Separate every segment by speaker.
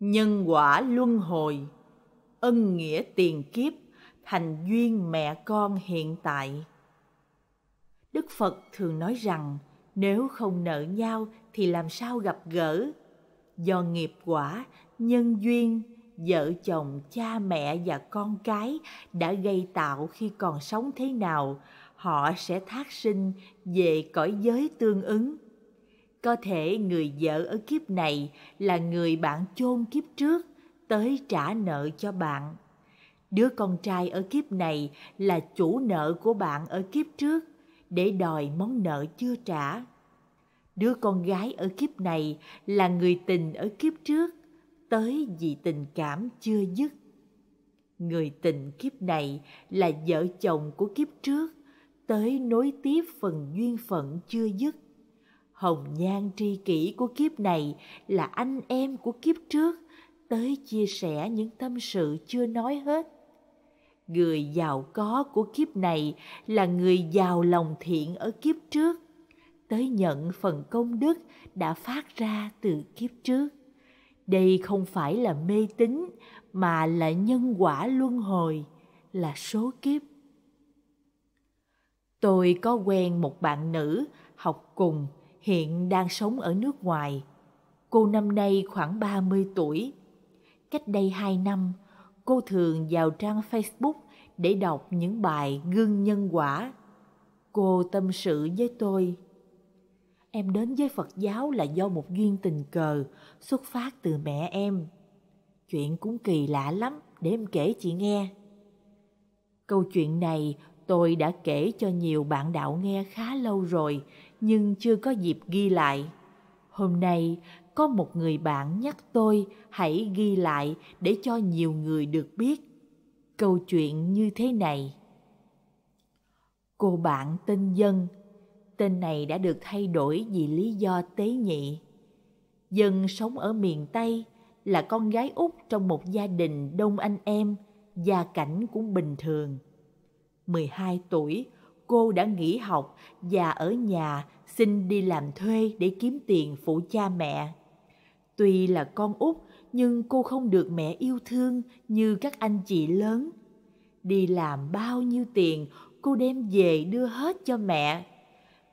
Speaker 1: nhân quả luân hồi ân nghĩa tiền kiếp thành duyên mẹ con hiện tại đức phật thường nói rằng nếu không nợ nhau thì làm sao gặp gỡ do nghiệp quả nhân duyên vợ chồng cha mẹ và con cái đã gây tạo khi còn sống thế nào họ sẽ thác sinh về cõi giới tương ứng có thể người vợ ở kiếp này là người bạn chôn kiếp trước tới trả nợ cho bạn. Đứa con trai ở kiếp này là chủ nợ của bạn ở kiếp trước để đòi món nợ chưa trả. Đứa con gái ở kiếp này là người tình ở kiếp trước tới vì tình cảm chưa dứt. Người tình kiếp này là vợ chồng của kiếp trước tới nối tiếp phần duyên phận chưa dứt hồng nhan tri kỷ của kiếp này là anh em của kiếp trước tới chia sẻ những tâm sự chưa nói hết người giàu có của kiếp này là người giàu lòng thiện ở kiếp trước tới nhận phần công đức đã phát ra từ kiếp trước đây không phải là mê tín mà là nhân quả luân hồi là số kiếp tôi có quen một bạn nữ học cùng hiện đang sống ở nước ngoài. Cô năm nay khoảng 30 tuổi. Cách đây 2 năm, cô thường vào trang Facebook để đọc những bài gương nhân quả. Cô tâm sự với tôi. Em đến với Phật giáo là do một duyên tình cờ, xuất phát từ mẹ em. Chuyện cũng kỳ lạ lắm, để em kể chị nghe. Câu chuyện này tôi đã kể cho nhiều bạn đạo nghe khá lâu rồi, nhưng chưa có dịp ghi lại. Hôm nay có một người bạn nhắc tôi hãy ghi lại để cho nhiều người được biết. Câu chuyện như thế này. Cô bạn tên Dân, tên này đã được thay đổi vì lý do tế nhị. Dân sống ở miền Tây, là con gái út trong một gia đình đông anh em, gia cảnh cũng bình thường. 12 tuổi, cô đã nghỉ học và ở nhà xin đi làm thuê để kiếm tiền phụ cha mẹ. Tuy là con út nhưng cô không được mẹ yêu thương như các anh chị lớn. Đi làm bao nhiêu tiền cô đem về đưa hết cho mẹ.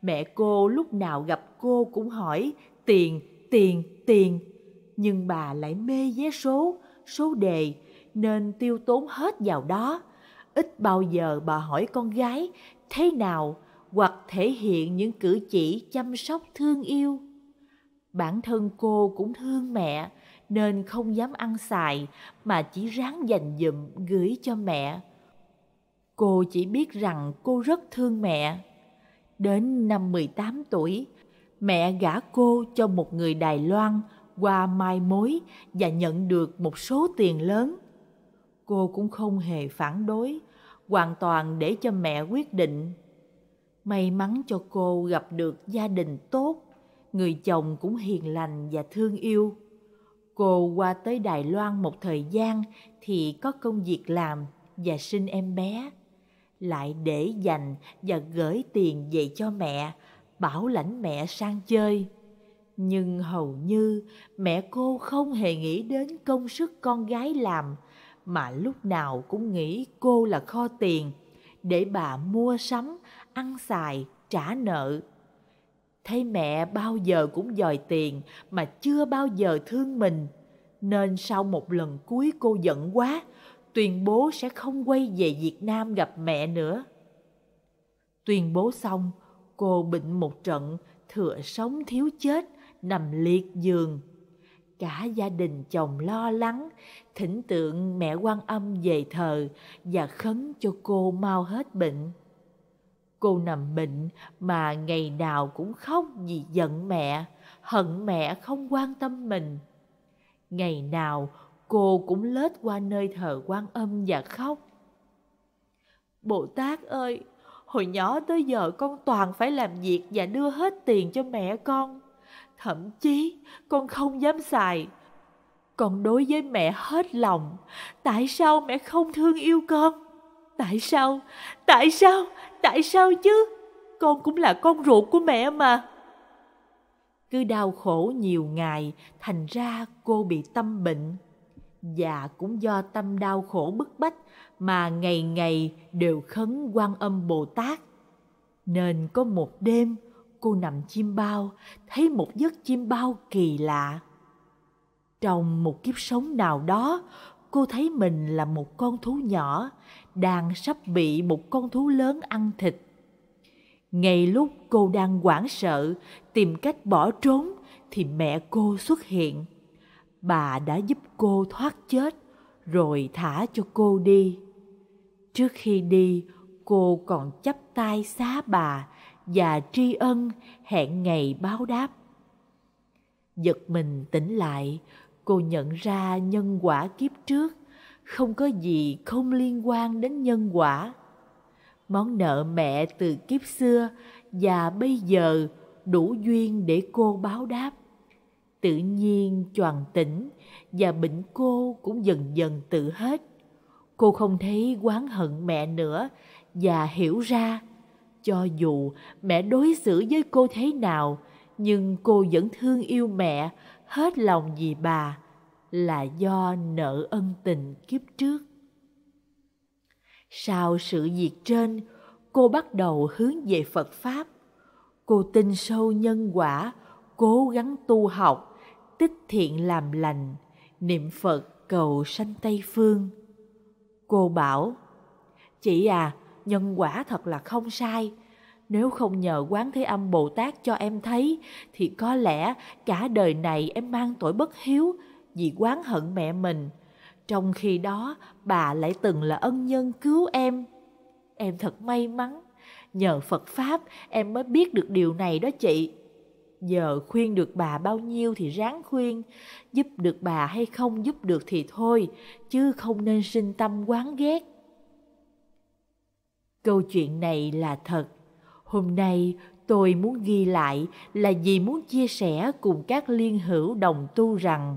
Speaker 1: Mẹ cô lúc nào gặp cô cũng hỏi tiền, tiền, tiền. Nhưng bà lại mê vé số, số đề nên tiêu tốn hết vào đó. Ít bao giờ bà hỏi con gái thế nào hoặc thể hiện những cử chỉ chăm sóc thương yêu bản thân cô cũng thương mẹ nên không dám ăn xài mà chỉ ráng dành dụm gửi cho mẹ cô chỉ biết rằng cô rất thương mẹ đến năm 18 tuổi mẹ gả cô cho một người Đài Loan qua mai mối và nhận được một số tiền lớn cô cũng không hề phản đối hoàn toàn để cho mẹ quyết định. May mắn cho cô gặp được gia đình tốt, người chồng cũng hiền lành và thương yêu. Cô qua tới Đài Loan một thời gian thì có công việc làm và sinh em bé. Lại để dành và gửi tiền về cho mẹ, bảo lãnh mẹ sang chơi. Nhưng hầu như mẹ cô không hề nghĩ đến công sức con gái làm, mà lúc nào cũng nghĩ cô là kho tiền để bà mua sắm, ăn xài, trả nợ. Thấy mẹ bao giờ cũng dòi tiền mà chưa bao giờ thương mình, nên sau một lần cuối cô giận quá, tuyên bố sẽ không quay về Việt Nam gặp mẹ nữa. Tuyên bố xong, cô bệnh một trận, thừa sống thiếu chết, nằm liệt giường cả gia đình chồng lo lắng thỉnh tượng mẹ quan âm về thờ và khấn cho cô mau hết bệnh cô nằm bệnh mà ngày nào cũng khóc vì giận mẹ hận mẹ không quan tâm mình ngày nào cô cũng lết qua nơi thờ quan âm và khóc bồ tát ơi hồi nhỏ tới giờ con toàn phải làm việc và đưa hết tiền cho mẹ con thậm chí con không dám xài con đối với mẹ hết lòng tại sao mẹ không thương yêu con tại sao tại sao tại sao chứ con cũng là con ruột của mẹ mà cứ đau khổ nhiều ngày thành ra cô bị tâm bệnh và cũng do tâm đau khổ bức bách mà ngày ngày đều khấn quan âm bồ tát nên có một đêm cô nằm chim bao thấy một giấc chim bao kỳ lạ trong một kiếp sống nào đó cô thấy mình là một con thú nhỏ đang sắp bị một con thú lớn ăn thịt ngay lúc cô đang hoảng sợ tìm cách bỏ trốn thì mẹ cô xuất hiện bà đã giúp cô thoát chết rồi thả cho cô đi trước khi đi cô còn chắp tay xá bà và tri ân hẹn ngày báo đáp. Giật mình tỉnh lại, cô nhận ra nhân quả kiếp trước không có gì không liên quan đến nhân quả. Món nợ mẹ từ kiếp xưa và bây giờ đủ duyên để cô báo đáp. Tự nhiên choàng tỉnh và bệnh cô cũng dần dần tự hết. Cô không thấy oán hận mẹ nữa và hiểu ra cho dù mẹ đối xử với cô thế nào, nhưng cô vẫn thương yêu mẹ, hết lòng vì bà, là do nợ ân tình kiếp trước. Sau sự việc trên, cô bắt đầu hướng về Phật Pháp. Cô tin sâu nhân quả, cố gắng tu học, tích thiện làm lành, niệm Phật cầu sanh Tây Phương. Cô bảo, Chị à, nhân quả thật là không sai. Nếu không nhờ Quán Thế Âm Bồ Tát cho em thấy, thì có lẽ cả đời này em mang tội bất hiếu vì quán hận mẹ mình. Trong khi đó, bà lại từng là ân nhân cứu em. Em thật may mắn, nhờ Phật Pháp em mới biết được điều này đó chị. Giờ khuyên được bà bao nhiêu thì ráng khuyên, giúp được bà hay không giúp được thì thôi, chứ không nên sinh tâm quán ghét câu chuyện này là thật hôm nay tôi muốn ghi lại là vì muốn chia sẻ cùng các liên hữu đồng tu rằng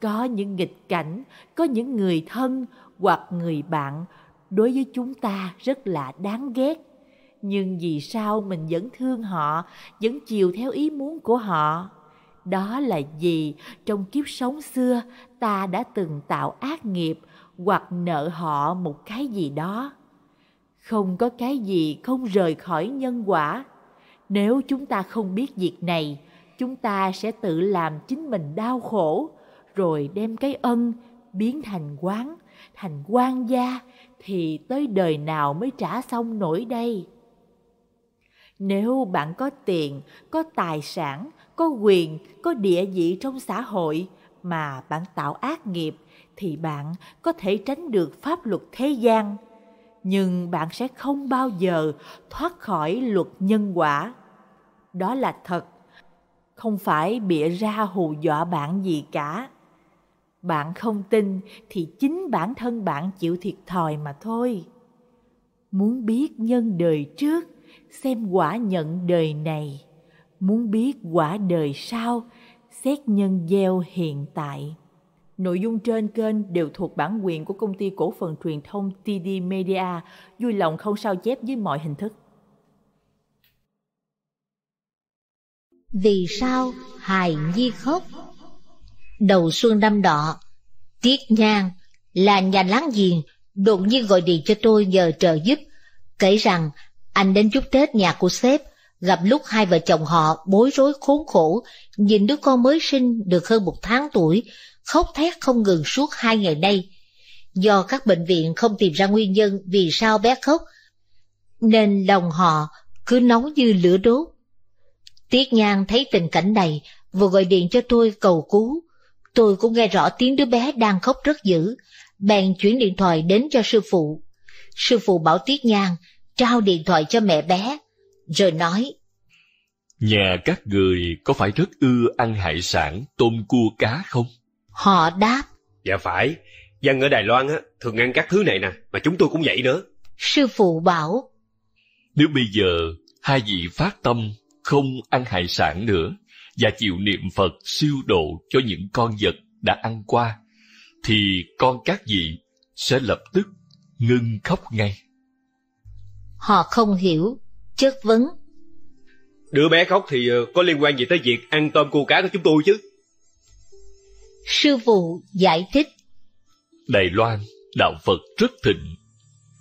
Speaker 1: có những nghịch cảnh có những người thân hoặc người bạn đối với chúng ta rất là đáng ghét nhưng vì sao mình vẫn thương họ vẫn chiều theo ý muốn của họ đó là vì trong kiếp sống xưa ta đã từng tạo ác nghiệp hoặc nợ họ một cái gì đó không có cái gì không rời khỏi nhân quả nếu chúng ta không biết việc này chúng ta sẽ tự làm chính mình đau khổ rồi đem cái ân biến thành quán thành quan gia thì tới đời nào mới trả xong nổi đây nếu bạn có tiền có tài sản có quyền có địa vị trong xã hội mà bạn tạo ác nghiệp thì bạn có thể tránh được pháp luật thế gian nhưng bạn sẽ không bao giờ thoát khỏi luật nhân quả đó là thật không phải bịa ra hù dọa bạn gì cả bạn không tin thì chính bản thân bạn chịu thiệt thòi mà thôi muốn biết nhân đời trước xem quả nhận đời này muốn biết quả đời sau xét nhân gieo hiện tại Nội dung trên kênh đều thuộc bản quyền của công ty cổ phần truyền thông TD Media, vui lòng không sao chép dưới mọi hình thức.
Speaker 2: Vì sao Hài Nhi khóc? Đầu xuân năm đọ, Tiết Nhan là nhà láng giềng đột nhiên gọi điện cho tôi nhờ trợ giúp, kể rằng anh đến chúc Tết nhà của sếp, gặp lúc hai vợ chồng họ bối rối khốn khổ, nhìn đứa con mới sinh được hơn một tháng tuổi, khóc thét không ngừng suốt hai ngày nay. Do các bệnh viện không tìm ra nguyên nhân vì sao bé khóc, nên lòng họ cứ nóng như lửa đốt. Tiết Nhan thấy tình cảnh này, vừa gọi điện cho tôi cầu cứu. Tôi cũng nghe rõ tiếng đứa bé đang khóc rất dữ, bèn chuyển điện thoại đến cho sư phụ. Sư phụ bảo Tiết Nhan trao điện thoại cho mẹ bé, rồi nói
Speaker 3: Nhà các người có phải rất ưa ăn hải sản, tôm cua cá không?
Speaker 2: Họ đáp.
Speaker 3: Dạ phải, dân ở Đài Loan á, thường ăn các thứ này nè, mà chúng tôi cũng vậy nữa. Sư phụ bảo. Nếu bây giờ hai vị phát tâm không ăn hải sản nữa và chịu niệm Phật siêu độ cho những con vật đã ăn qua, thì con các vị sẽ lập tức ngưng khóc ngay.
Speaker 2: Họ không hiểu, chất vấn.
Speaker 4: Đứa bé khóc thì ờ, có liên quan gì tới việc ăn tôm cua cá của chúng tôi chứ?
Speaker 2: Sư phụ giải thích
Speaker 3: Đài Loan, đạo Phật rất thịnh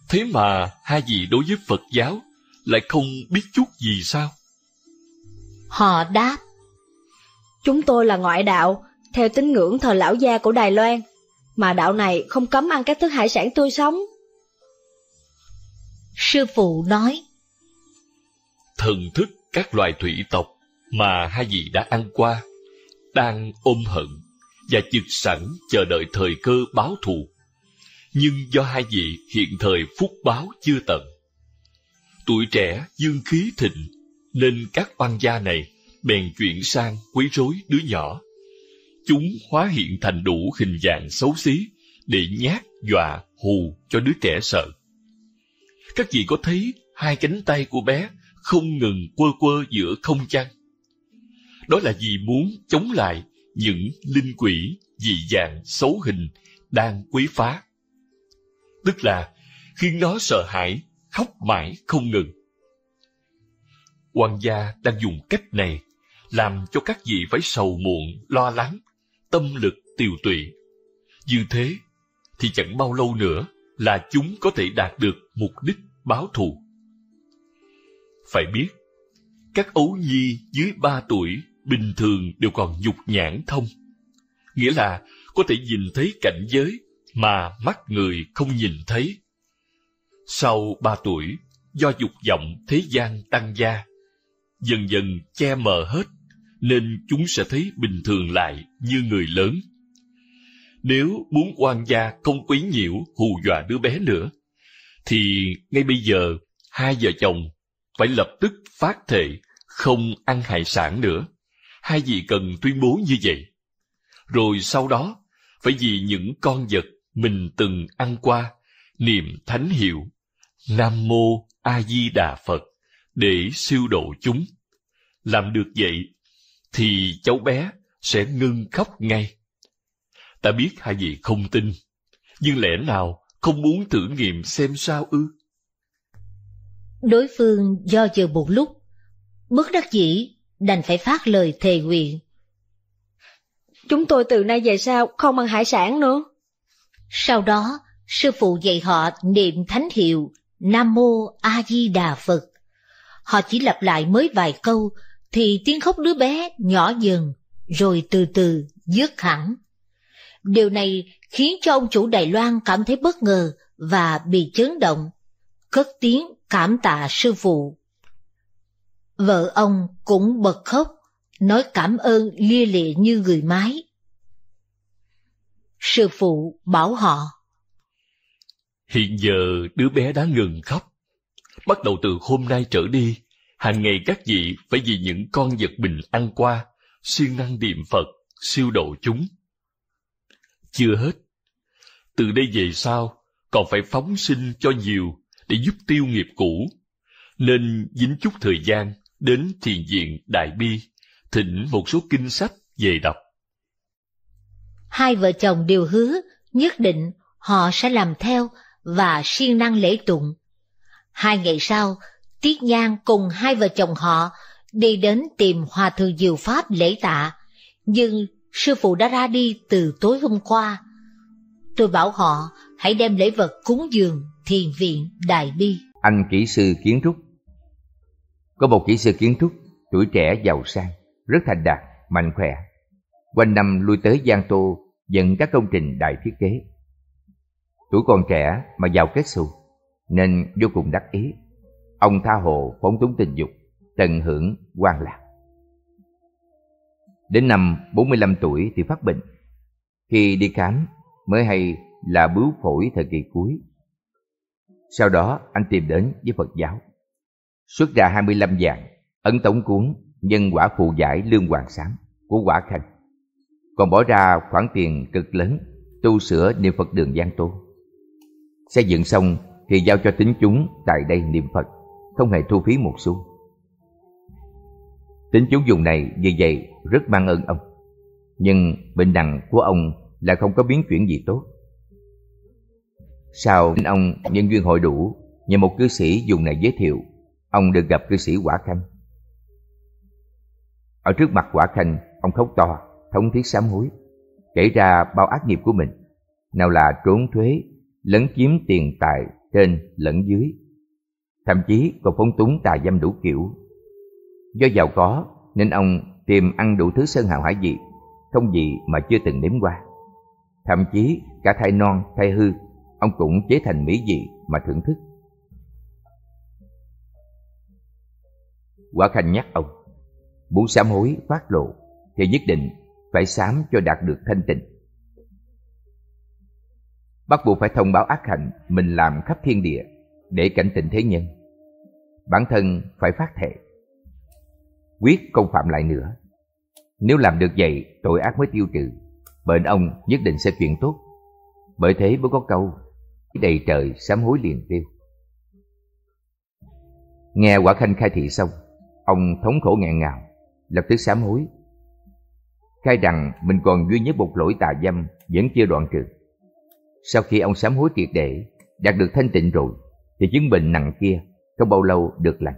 Speaker 3: Thế mà hai vị đối với Phật giáo Lại không biết chút gì sao?
Speaker 2: Họ đáp Chúng tôi là ngoại đạo Theo tín ngưỡng thờ lão gia của Đài Loan Mà đạo này không cấm ăn các thứ hải sản tươi sống Sư phụ nói
Speaker 3: Thần thức các loài thủy tộc Mà hai vị đã ăn qua Đang ôm hận và trực sẵn chờ đợi thời cơ báo thù. Nhưng do hai vị hiện thời phúc báo chưa tận. Tuổi trẻ dương khí thịnh, nên các quan gia này bèn chuyển sang quấy rối đứa nhỏ. Chúng hóa hiện thành đủ hình dạng xấu xí để nhát dọa hù cho đứa trẻ sợ. Các vị có thấy hai cánh tay của bé không ngừng quơ quơ giữa không chăng? Đó là vì muốn chống lại những linh quỷ dị dạng xấu hình đang quấy phá. Tức là khiến nó sợ hãi, khóc mãi không ngừng. Hoàng gia đang dùng cách này làm cho các vị phải sầu muộn, lo lắng, tâm lực tiều tụy. Như thế thì chẳng bao lâu nữa là chúng có thể đạt được mục đích báo thù. Phải biết, các ấu nhi dưới 3 tuổi bình thường đều còn nhục nhãn thông. Nghĩa là có thể nhìn thấy cảnh giới mà mắt người không nhìn thấy. Sau ba tuổi, do dục vọng thế gian tăng gia, dần dần che mờ hết, nên chúng sẽ thấy bình thường lại như người lớn. Nếu muốn quan gia không quấy nhiễu hù dọa đứa bé nữa, thì ngay bây giờ hai vợ chồng phải lập tức phát thệ không ăn hải sản nữa hai vị cần tuyên bố như vậy. Rồi sau đó, phải vì những con vật mình từng ăn qua, niệm thánh hiệu, Nam Mô A Di Đà Phật, để siêu độ chúng. Làm được vậy, thì cháu bé sẽ ngưng khóc ngay. Ta biết hai vị không tin, nhưng lẽ nào không muốn thử nghiệm xem sao ư?
Speaker 2: Đối phương do chờ một lúc, bất đắc dĩ đành phải phát lời thề nguyện. Chúng tôi từ nay về sau không ăn hải sản nữa. Sau đó, sư phụ dạy họ niệm thánh hiệu Nam Mô A Di Đà Phật. Họ chỉ lặp lại mới vài câu thì tiếng khóc đứa bé nhỏ dần rồi từ từ dứt hẳn. Điều này khiến cho ông chủ Đài Loan cảm thấy bất ngờ và bị chấn động, cất tiếng cảm tạ sư phụ. Vợ ông cũng bật khóc, nói cảm ơn lia lịa như người mái. Sư phụ bảo họ.
Speaker 3: Hiện giờ đứa bé đã ngừng khóc. Bắt đầu từ hôm nay trở đi, hàng ngày các vị phải vì những con vật bình ăn qua, siêng năng niệm Phật, siêu độ chúng. Chưa hết. Từ đây về sau, còn phải phóng sinh cho nhiều để giúp tiêu nghiệp cũ. Nên dính chút thời gian đến thiền viện Đại Bi, thỉnh một số kinh sách về đọc.
Speaker 2: Hai vợ chồng đều hứa, nhất định họ sẽ làm theo và siêng năng lễ tụng. Hai ngày sau, Tiết Nhan cùng hai vợ chồng họ đi đến tìm Hòa Thượng Diệu Pháp lễ tạ, nhưng sư phụ đã ra đi từ tối hôm qua. Tôi bảo họ hãy đem lễ vật cúng dường thiền viện Đại Bi.
Speaker 5: Anh kỹ sư kiến trúc có một kỹ sư kiến trúc, tuổi trẻ giàu sang, rất thành đạt, mạnh khỏe. Quanh năm lui tới Giang Tô dẫn các công trình đại thiết kế. Tuổi còn trẻ mà giàu kết xù, nên vô cùng đắc ý. Ông tha hồ phóng túng tình dục, tận hưởng quan lạc. Đến năm 45 tuổi thì phát bệnh. Khi đi khám mới hay là bướu phổi thời kỳ cuối. Sau đó anh tìm đến với Phật giáo xuất ra 25 vàng, ấn tổng cuốn nhân quả phù giải lương hoàng sáng của quả khanh. Còn bỏ ra khoản tiền cực lớn tu sửa niệm Phật đường gian tu Xây dựng xong thì giao cho tính chúng tại đây niệm Phật, không hề thu phí một xu. Tính chúng dùng này vì vậy rất mang ơn ông. Nhưng bệnh nặng của ông là không có biến chuyển gì tốt. Sau ông nhân duyên hội đủ, nhờ một cư sĩ dùng này giới thiệu ông được gặp cư sĩ Quả Khanh. Ở trước mặt Quả Khanh, ông khóc to, thống thiết sám hối, kể ra bao ác nghiệp của mình, nào là trốn thuế, lấn chiếm tiền tài trên lẫn dưới, thậm chí còn phóng túng tà dâm đủ kiểu. Do giàu có nên ông tìm ăn đủ thứ sơn hào hải vị, không gì mà chưa từng nếm qua. Thậm chí cả thai non, thai hư, ông cũng chế thành mỹ vị mà thưởng thức. Quả khanh nhắc ông, muốn sám hối phát lộ thì nhất định phải sám cho đạt được thanh tịnh. Bắt buộc phải thông báo ác hạnh mình làm khắp thiên địa để cảnh tỉnh thế nhân. Bản thân phải phát thệ, quyết không phạm lại nữa. Nếu làm được vậy, tội ác mới tiêu trừ, bệnh ông nhất định sẽ chuyện tốt. Bởi thế mới có câu, đầy trời sám hối liền tiêu. Nghe quả khanh khai thị xong, Ông thống khổ nghẹn ngào, lập tức sám hối. Khai rằng mình còn duy nhất một lỗi tà dâm vẫn chưa đoạn trừ. Sau khi ông sám hối triệt để, đạt được thanh tịnh rồi, thì chứng bệnh nặng kia không bao lâu được lành.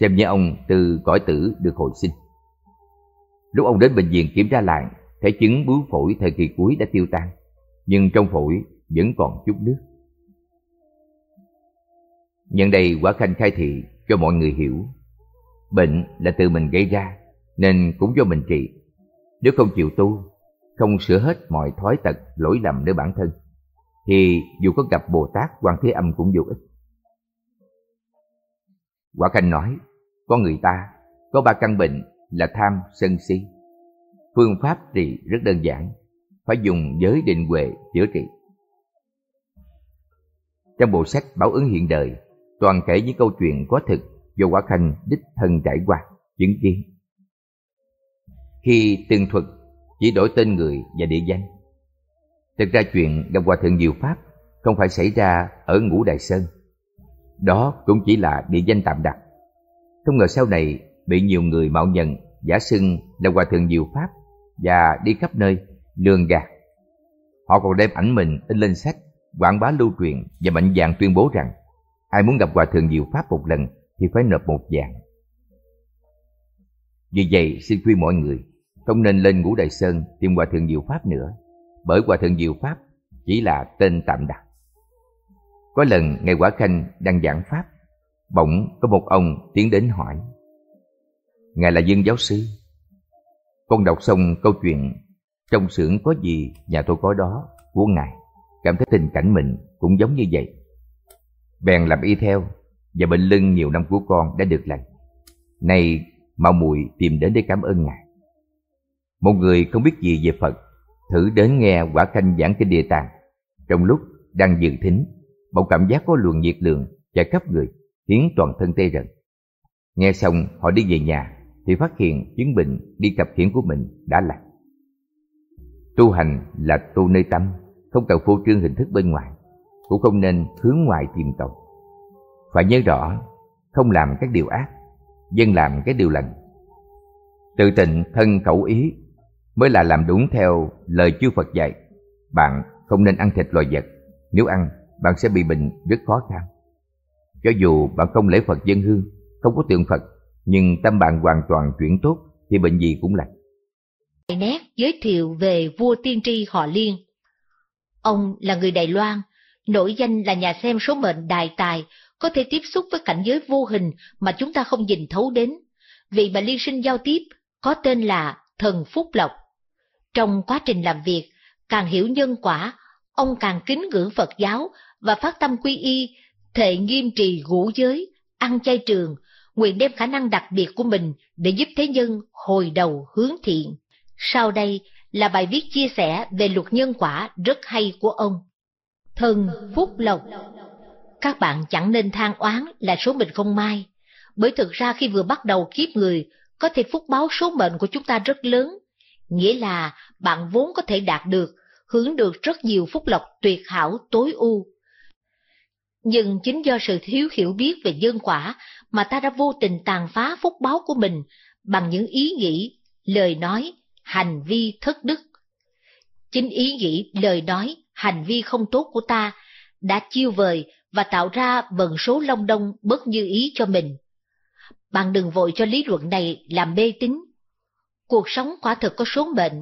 Speaker 5: Xem như ông từ cõi tử được hồi sinh. Lúc ông đến bệnh viện kiểm tra lại, thể chứng bướu phổi thời kỳ cuối đã tiêu tan, nhưng trong phổi vẫn còn chút nước. Nhân đây quả khanh khai thị cho mọi người hiểu Bệnh là tự mình gây ra Nên cũng do mình trị Nếu không chịu tu Không sửa hết mọi thói tật lỗi lầm nơi bản thân Thì dù có gặp Bồ Tát Quan Thế Âm cũng vô ích Quả Khanh nói Có người ta có ba căn bệnh là tham sân si Phương pháp trị rất đơn giản Phải dùng giới định huệ chữa trị Trong bộ sách bảo ứng hiện đời Toàn kể những câu chuyện có thực và quả khanh đích thân trải qua chứng kiến khi tường thuật chỉ đổi tên người và địa danh thực ra chuyện gặp hòa thượng diệu pháp không phải xảy ra ở ngũ đại sơn đó cũng chỉ là địa danh tạm đặt không ngờ sau này bị nhiều người mạo nhận giả xưng là hòa thượng diệu pháp và đi khắp nơi lường gạt họ còn đem ảnh mình in lên sách quảng bá lưu truyền và mạnh dạn tuyên bố rằng ai muốn gặp hòa thượng diệu pháp một lần thì phải nộp một vàng. Vì vậy, xin khuyên mọi người không nên lên ngũ đại sơn tìm hòa thượng diệu pháp nữa, bởi hòa thượng diệu pháp chỉ là tên tạm đặt. Có lần ngài Quả Khanh đang giảng pháp, bỗng có một ông tiến đến hỏi: ngài là dương giáo sư. Con đọc xong câu chuyện trong xưởng có gì nhà tôi có đó của ngài, cảm thấy tình cảnh mình cũng giống như vậy. Bèn làm y theo và bệnh lưng nhiều năm của con đã được lành. Nay Mạo muội tìm đến để cảm ơn Ngài. Một người không biết gì về Phật, thử đến nghe quả khanh giảng kinh địa tạng. Trong lúc đang dự thính, bỗng cảm giác có luồng nhiệt lượng chạy khắp người, khiến toàn thân tê rần. Nghe xong họ đi về nhà thì phát hiện chứng bệnh đi cặp khiển của mình đã lành. Tu hành là tu nơi tâm, không cần phô trương hình thức bên ngoài, cũng không nên hướng ngoài tìm cầu và nhớ rõ không làm các điều ác dân làm cái điều lành tự tịnh thân khẩu ý mới là làm đúng theo lời chư phật dạy bạn không nên ăn thịt loài vật nếu ăn bạn sẽ bị bệnh rất khó khăn cho dù bạn không lễ phật dân hương không có tượng phật nhưng tâm bạn hoàn toàn chuyển tốt thì bệnh gì cũng lành
Speaker 2: nét giới thiệu về vua tiên tri họ liên ông là người đài loan nổi danh là nhà xem số mệnh đại tài có thể tiếp xúc với cảnh giới vô hình mà chúng ta không nhìn thấu đến. Vị mà Liên Sinh giao tiếp có tên là Thần Phúc Lộc. Trong quá trình làm việc, càng hiểu nhân quả, ông càng kính ngưỡng Phật giáo và phát tâm quy y, thệ nghiêm trì ngũ giới, ăn chay trường, nguyện đem khả năng đặc biệt của mình để giúp thế nhân hồi đầu hướng thiện. Sau đây là bài viết chia sẻ về luật nhân quả rất hay của ông. Thần Phúc Lộc các bạn chẳng nên than oán là số mình không may, bởi thực ra khi vừa bắt đầu kiếp người, có thể phúc báo số mệnh của chúng ta rất lớn, nghĩa là bạn vốn có thể đạt được, hướng được rất nhiều phúc lộc tuyệt hảo tối ưu. Nhưng chính do sự thiếu hiểu biết về nhân quả mà ta đã vô tình tàn phá phúc báo của mình bằng những ý nghĩ, lời nói, hành vi thất đức. Chính ý nghĩ, lời nói, hành vi không tốt của ta đã chiêu vời và tạo ra bần số long đông bất như ý cho mình. Bạn đừng vội cho lý luận này làm mê tín. Cuộc sống quả thực có số mệnh,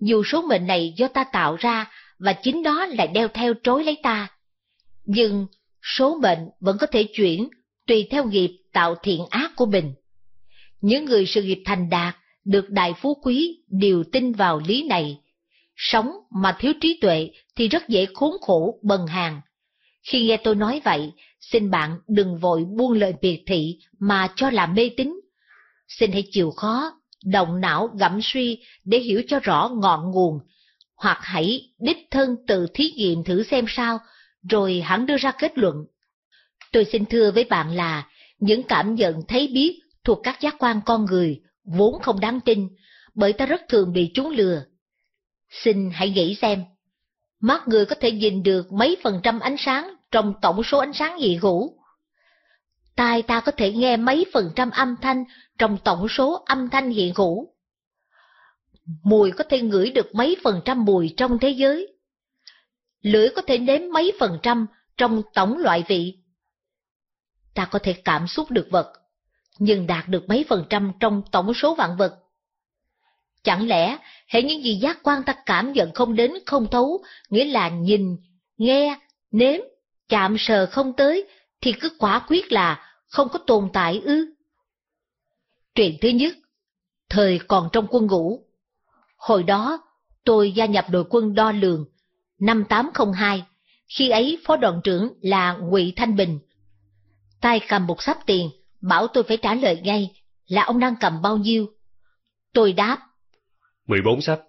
Speaker 2: dù số mệnh này do ta tạo ra và chính đó lại đeo theo trói lấy ta. Nhưng số mệnh vẫn có thể chuyển tùy theo nghiệp tạo thiện ác của mình. Những người sự nghiệp thành đạt, được đại phú quý đều tin vào lý này. Sống mà thiếu trí tuệ thì rất dễ khốn khổ bần hàng, khi nghe tôi nói vậy, xin bạn đừng vội buông lời biệt thị mà cho là mê tín. Xin hãy chịu khó, động não gẫm suy để hiểu cho rõ ngọn nguồn, hoặc hãy đích thân tự thí nghiệm thử xem sao, rồi hẳn đưa ra kết luận. Tôi xin thưa với bạn là, những cảm nhận thấy biết thuộc các giác quan con người vốn không đáng tin, bởi ta rất thường bị chúng lừa. Xin hãy nghĩ xem, mắt người có thể nhìn được mấy phần trăm ánh sáng trong tổng số ánh sáng dị hữu. Tai ta có thể nghe mấy phần trăm âm thanh trong tổng số âm thanh hiện hữu. Mùi có thể ngửi được mấy phần trăm mùi trong thế giới. Lưỡi có thể đếm mấy phần trăm trong tổng loại vị. Ta có thể cảm xúc được vật, nhưng đạt được mấy phần trăm trong tổng số vạn vật Chẳng lẽ hệ những gì giác quan ta cảm nhận không đến không thấu, nghĩa là nhìn, nghe, nếm, chạm sờ không tới, thì cứ quả quyết là không có tồn tại ư? Truyện thứ nhất, thời còn trong quân ngũ. Hồi đó, tôi gia nhập đội quân đo lường, năm tám không hai khi ấy phó đoàn trưởng là ngụy Thanh Bình. Tay cầm một sắp tiền, bảo tôi phải trả lời ngay là ông đang cầm bao nhiêu. Tôi đáp, 14 sách.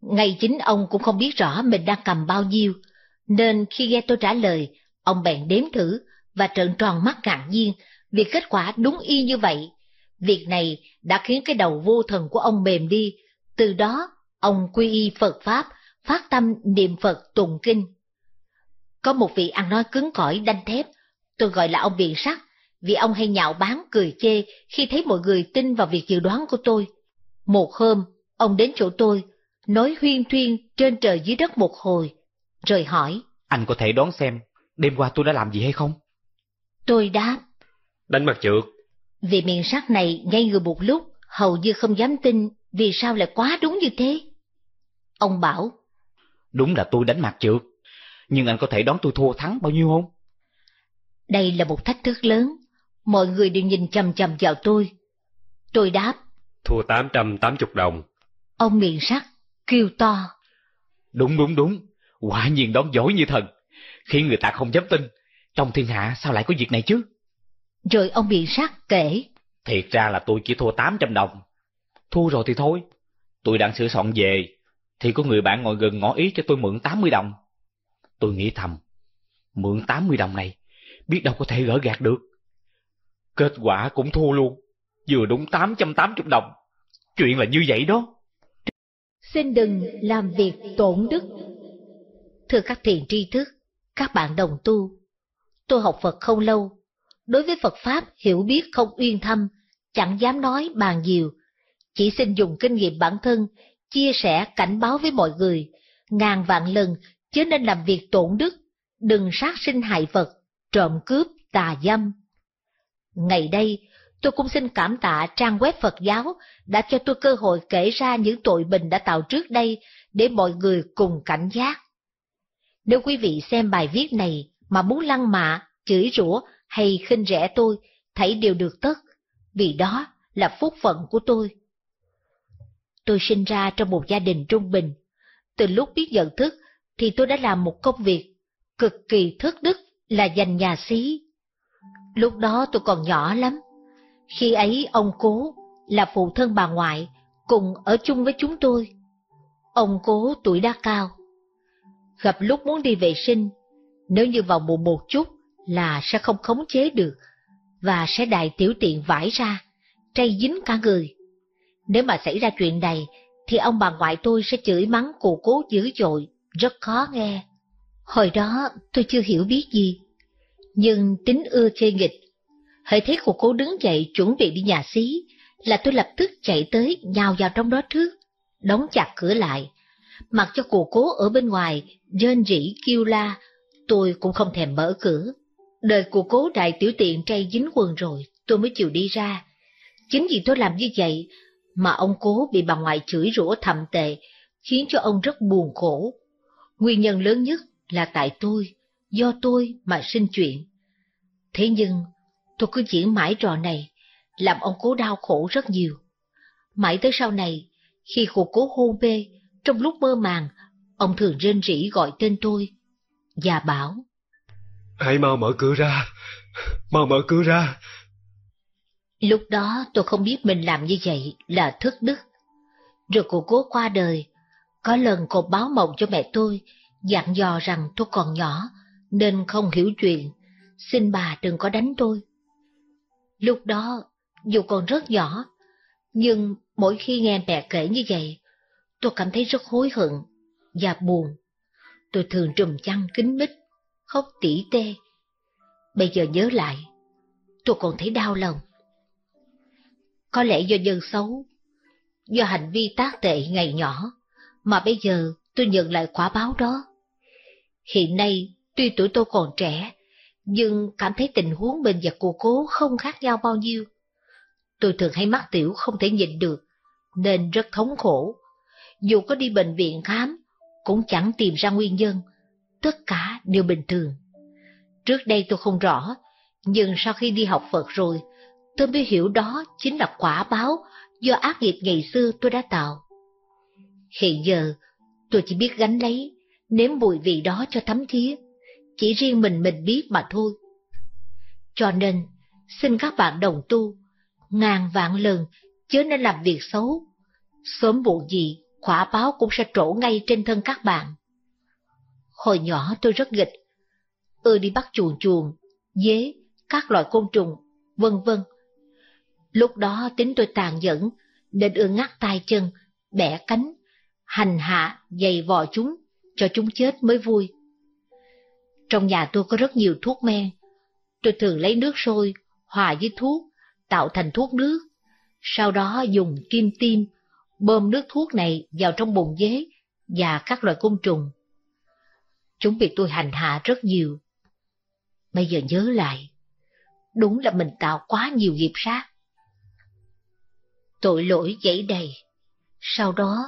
Speaker 2: Ngay chính ông cũng không biết rõ mình đang cầm bao nhiêu, nên khi nghe tôi trả lời, ông bèn đếm thử và trợn tròn mắt ngạc nhiên vì kết quả đúng y như vậy. Việc này đã khiến cái đầu vô thần của ông mềm đi, từ đó ông quy y Phật Pháp, phát tâm niệm Phật tụng kinh. Có một vị ăn nói cứng cỏi đanh thép, tôi gọi là ông biện sắc, vì ông hay nhạo báng cười chê khi thấy mọi người tin vào việc dự đoán của tôi. Một hôm, Ông đến chỗ tôi, nói huyên thuyên trên trời dưới đất một hồi, rồi hỏi.
Speaker 6: Anh có thể đoán xem, đêm qua tôi đã làm gì hay không? Tôi đáp. Đánh mặt trượt.
Speaker 2: Vì miệng sắc này ngay người một lúc, hầu như không dám tin vì sao lại quá đúng như thế. Ông bảo.
Speaker 6: Đúng là tôi đánh mặt trượt, nhưng anh có thể đoán tôi thua thắng bao
Speaker 2: nhiêu không? Đây là một thách thức lớn, mọi người đều nhìn chầm chầm vào tôi. Tôi đáp.
Speaker 4: Thua 880 đồng.
Speaker 2: Ông miệng sắt, kêu to.
Speaker 6: Đúng đúng đúng, quả nhiên đón dối như thần, khi người ta không dám tin, trong thiên hạ sao lại có việc này chứ?
Speaker 2: Rồi ông miệng sắt kể.
Speaker 6: Thiệt ra là tôi chỉ thua 800 đồng. Thua rồi thì thôi, tôi đang sửa soạn về, thì có người bạn ngồi gần ngỏ ý cho tôi mượn 80 đồng. Tôi nghĩ thầm, mượn 80 đồng này, biết đâu có thể gỡ gạt được. Kết quả cũng thua luôn, vừa đúng 880 đồng. Chuyện là như vậy đó
Speaker 2: xin đừng làm việc tổn đức. Thưa các thiền tri thức, các bạn đồng tu, tôi học Phật không lâu, đối với Phật Pháp hiểu biết không uyên thâm, chẳng dám nói bàn nhiều, chỉ xin dùng kinh nghiệm bản thân, chia sẻ cảnh báo với mọi người, ngàn vạn lần chứ nên làm việc tổn đức, đừng sát sinh hại vật, trộm cướp, tà dâm. Ngày đây, Tôi cũng xin cảm tạ trang web Phật giáo đã cho tôi cơ hội kể ra những tội mình đã tạo trước đây để mọi người cùng cảnh giác. Nếu quý vị xem bài viết này mà muốn lăng mạ, chửi rủa hay khinh rẻ tôi, thấy đều được tất, vì đó là phúc phận của tôi. Tôi sinh ra trong một gia đình trung bình. Từ lúc biết nhận thức thì tôi đã làm một công việc cực kỳ thức đức là dành nhà xí. Lúc đó tôi còn nhỏ lắm, khi ấy ông cố là phụ thân bà ngoại, cùng ở chung với chúng tôi. Ông cố tuổi đã cao. Gặp lúc muốn đi vệ sinh, nếu như vào mùa một chút là sẽ không khống chế được và sẽ đại tiểu tiện vải ra, trây dính cả người. Nếu mà xảy ra chuyện này thì ông bà ngoại tôi sẽ chửi mắng cụ cố dữ dội, rất khó nghe. Hồi đó tôi chưa hiểu biết gì, nhưng tính ưa chơi nghịch hãy thấy cô cố đứng dậy chuẩn bị đi nhà xí, là tôi lập tức chạy tới nhào vào trong đó trước, đóng chặt cửa lại. Mặc cho cô cố ở bên ngoài, dên rỉ kêu la, tôi cũng không thèm mở cửa. đợi cô cố đại tiểu tiện trây dính quần rồi, tôi mới chịu đi ra. Chính vì tôi làm như vậy mà ông cố bị bà ngoại chửi rủa thầm tệ, khiến cho ông rất buồn khổ. Nguyên nhân lớn nhất là tại tôi, do tôi mà sinh chuyện. Thế nhưng, Tôi cứ diễn mãi trò này, làm ông cố đau khổ rất nhiều. Mãi tới sau này, khi cô cố hôn bê trong lúc mơ màng, ông thường rên rỉ gọi tên tôi và bảo.
Speaker 4: Hãy mau mở cửa ra, mau mở cửa ra.
Speaker 2: Lúc đó tôi không biết mình làm như vậy là thức đức. Rồi cô cố qua đời, có lần cô báo mộng cho mẹ tôi, dặn dò rằng tôi còn nhỏ nên không hiểu chuyện, xin bà đừng có đánh tôi. Lúc đó, dù còn rất nhỏ, nhưng mỗi khi nghe mẹ kể như vậy, tôi cảm thấy rất hối hận và buồn. Tôi thường trùm chăn kín mít, khóc tỉ tê. Bây giờ nhớ lại, tôi còn thấy đau lòng. Có lẽ do dân xấu, do hành vi tác tệ ngày nhỏ, mà bây giờ tôi nhận lại quả báo đó. Hiện nay, tuy tuổi tôi còn trẻ, nhưng cảm thấy tình huống mình và cô cố không khác nhau bao nhiêu. Tôi thường hay mắc tiểu không thể nhịn được, nên rất thống khổ. Dù có đi bệnh viện khám, cũng chẳng tìm ra nguyên nhân, tất cả đều bình thường. Trước đây tôi không rõ, nhưng sau khi đi học Phật rồi, tôi mới hiểu đó chính là quả báo do ác nghiệp ngày xưa tôi đã tạo. Hiện giờ, tôi chỉ biết gánh lấy, nếm mùi vị đó cho thấm thiết chỉ riêng mình mình biết mà thôi. Cho nên, xin các bạn đồng tu, ngàn vạn lần chớ nên làm việc xấu, sớm muộn gì quả báo cũng sẽ trổ ngay trên thân các bạn. Hồi nhỏ tôi rất nghịch, ưa đi bắt chuồn chuồn, dế, các loại côn trùng, vân vân. Lúc đó tính tôi tàn nhẫn, nên ưa ngắt tay chân, bẻ cánh, hành hạ, giày vò chúng, cho chúng chết mới vui. Trong nhà tôi có rất nhiều thuốc men. Tôi thường lấy nước sôi, hòa với thuốc, tạo thành thuốc nước. Sau đó dùng kim tim, bơm nước thuốc này vào trong bồn dế và các loại côn trùng. Chúng bị tôi hành hạ rất nhiều. Bây giờ nhớ lại, đúng là mình tạo quá nhiều nghiệp sát. Tội lỗi dãy đầy. Sau đó,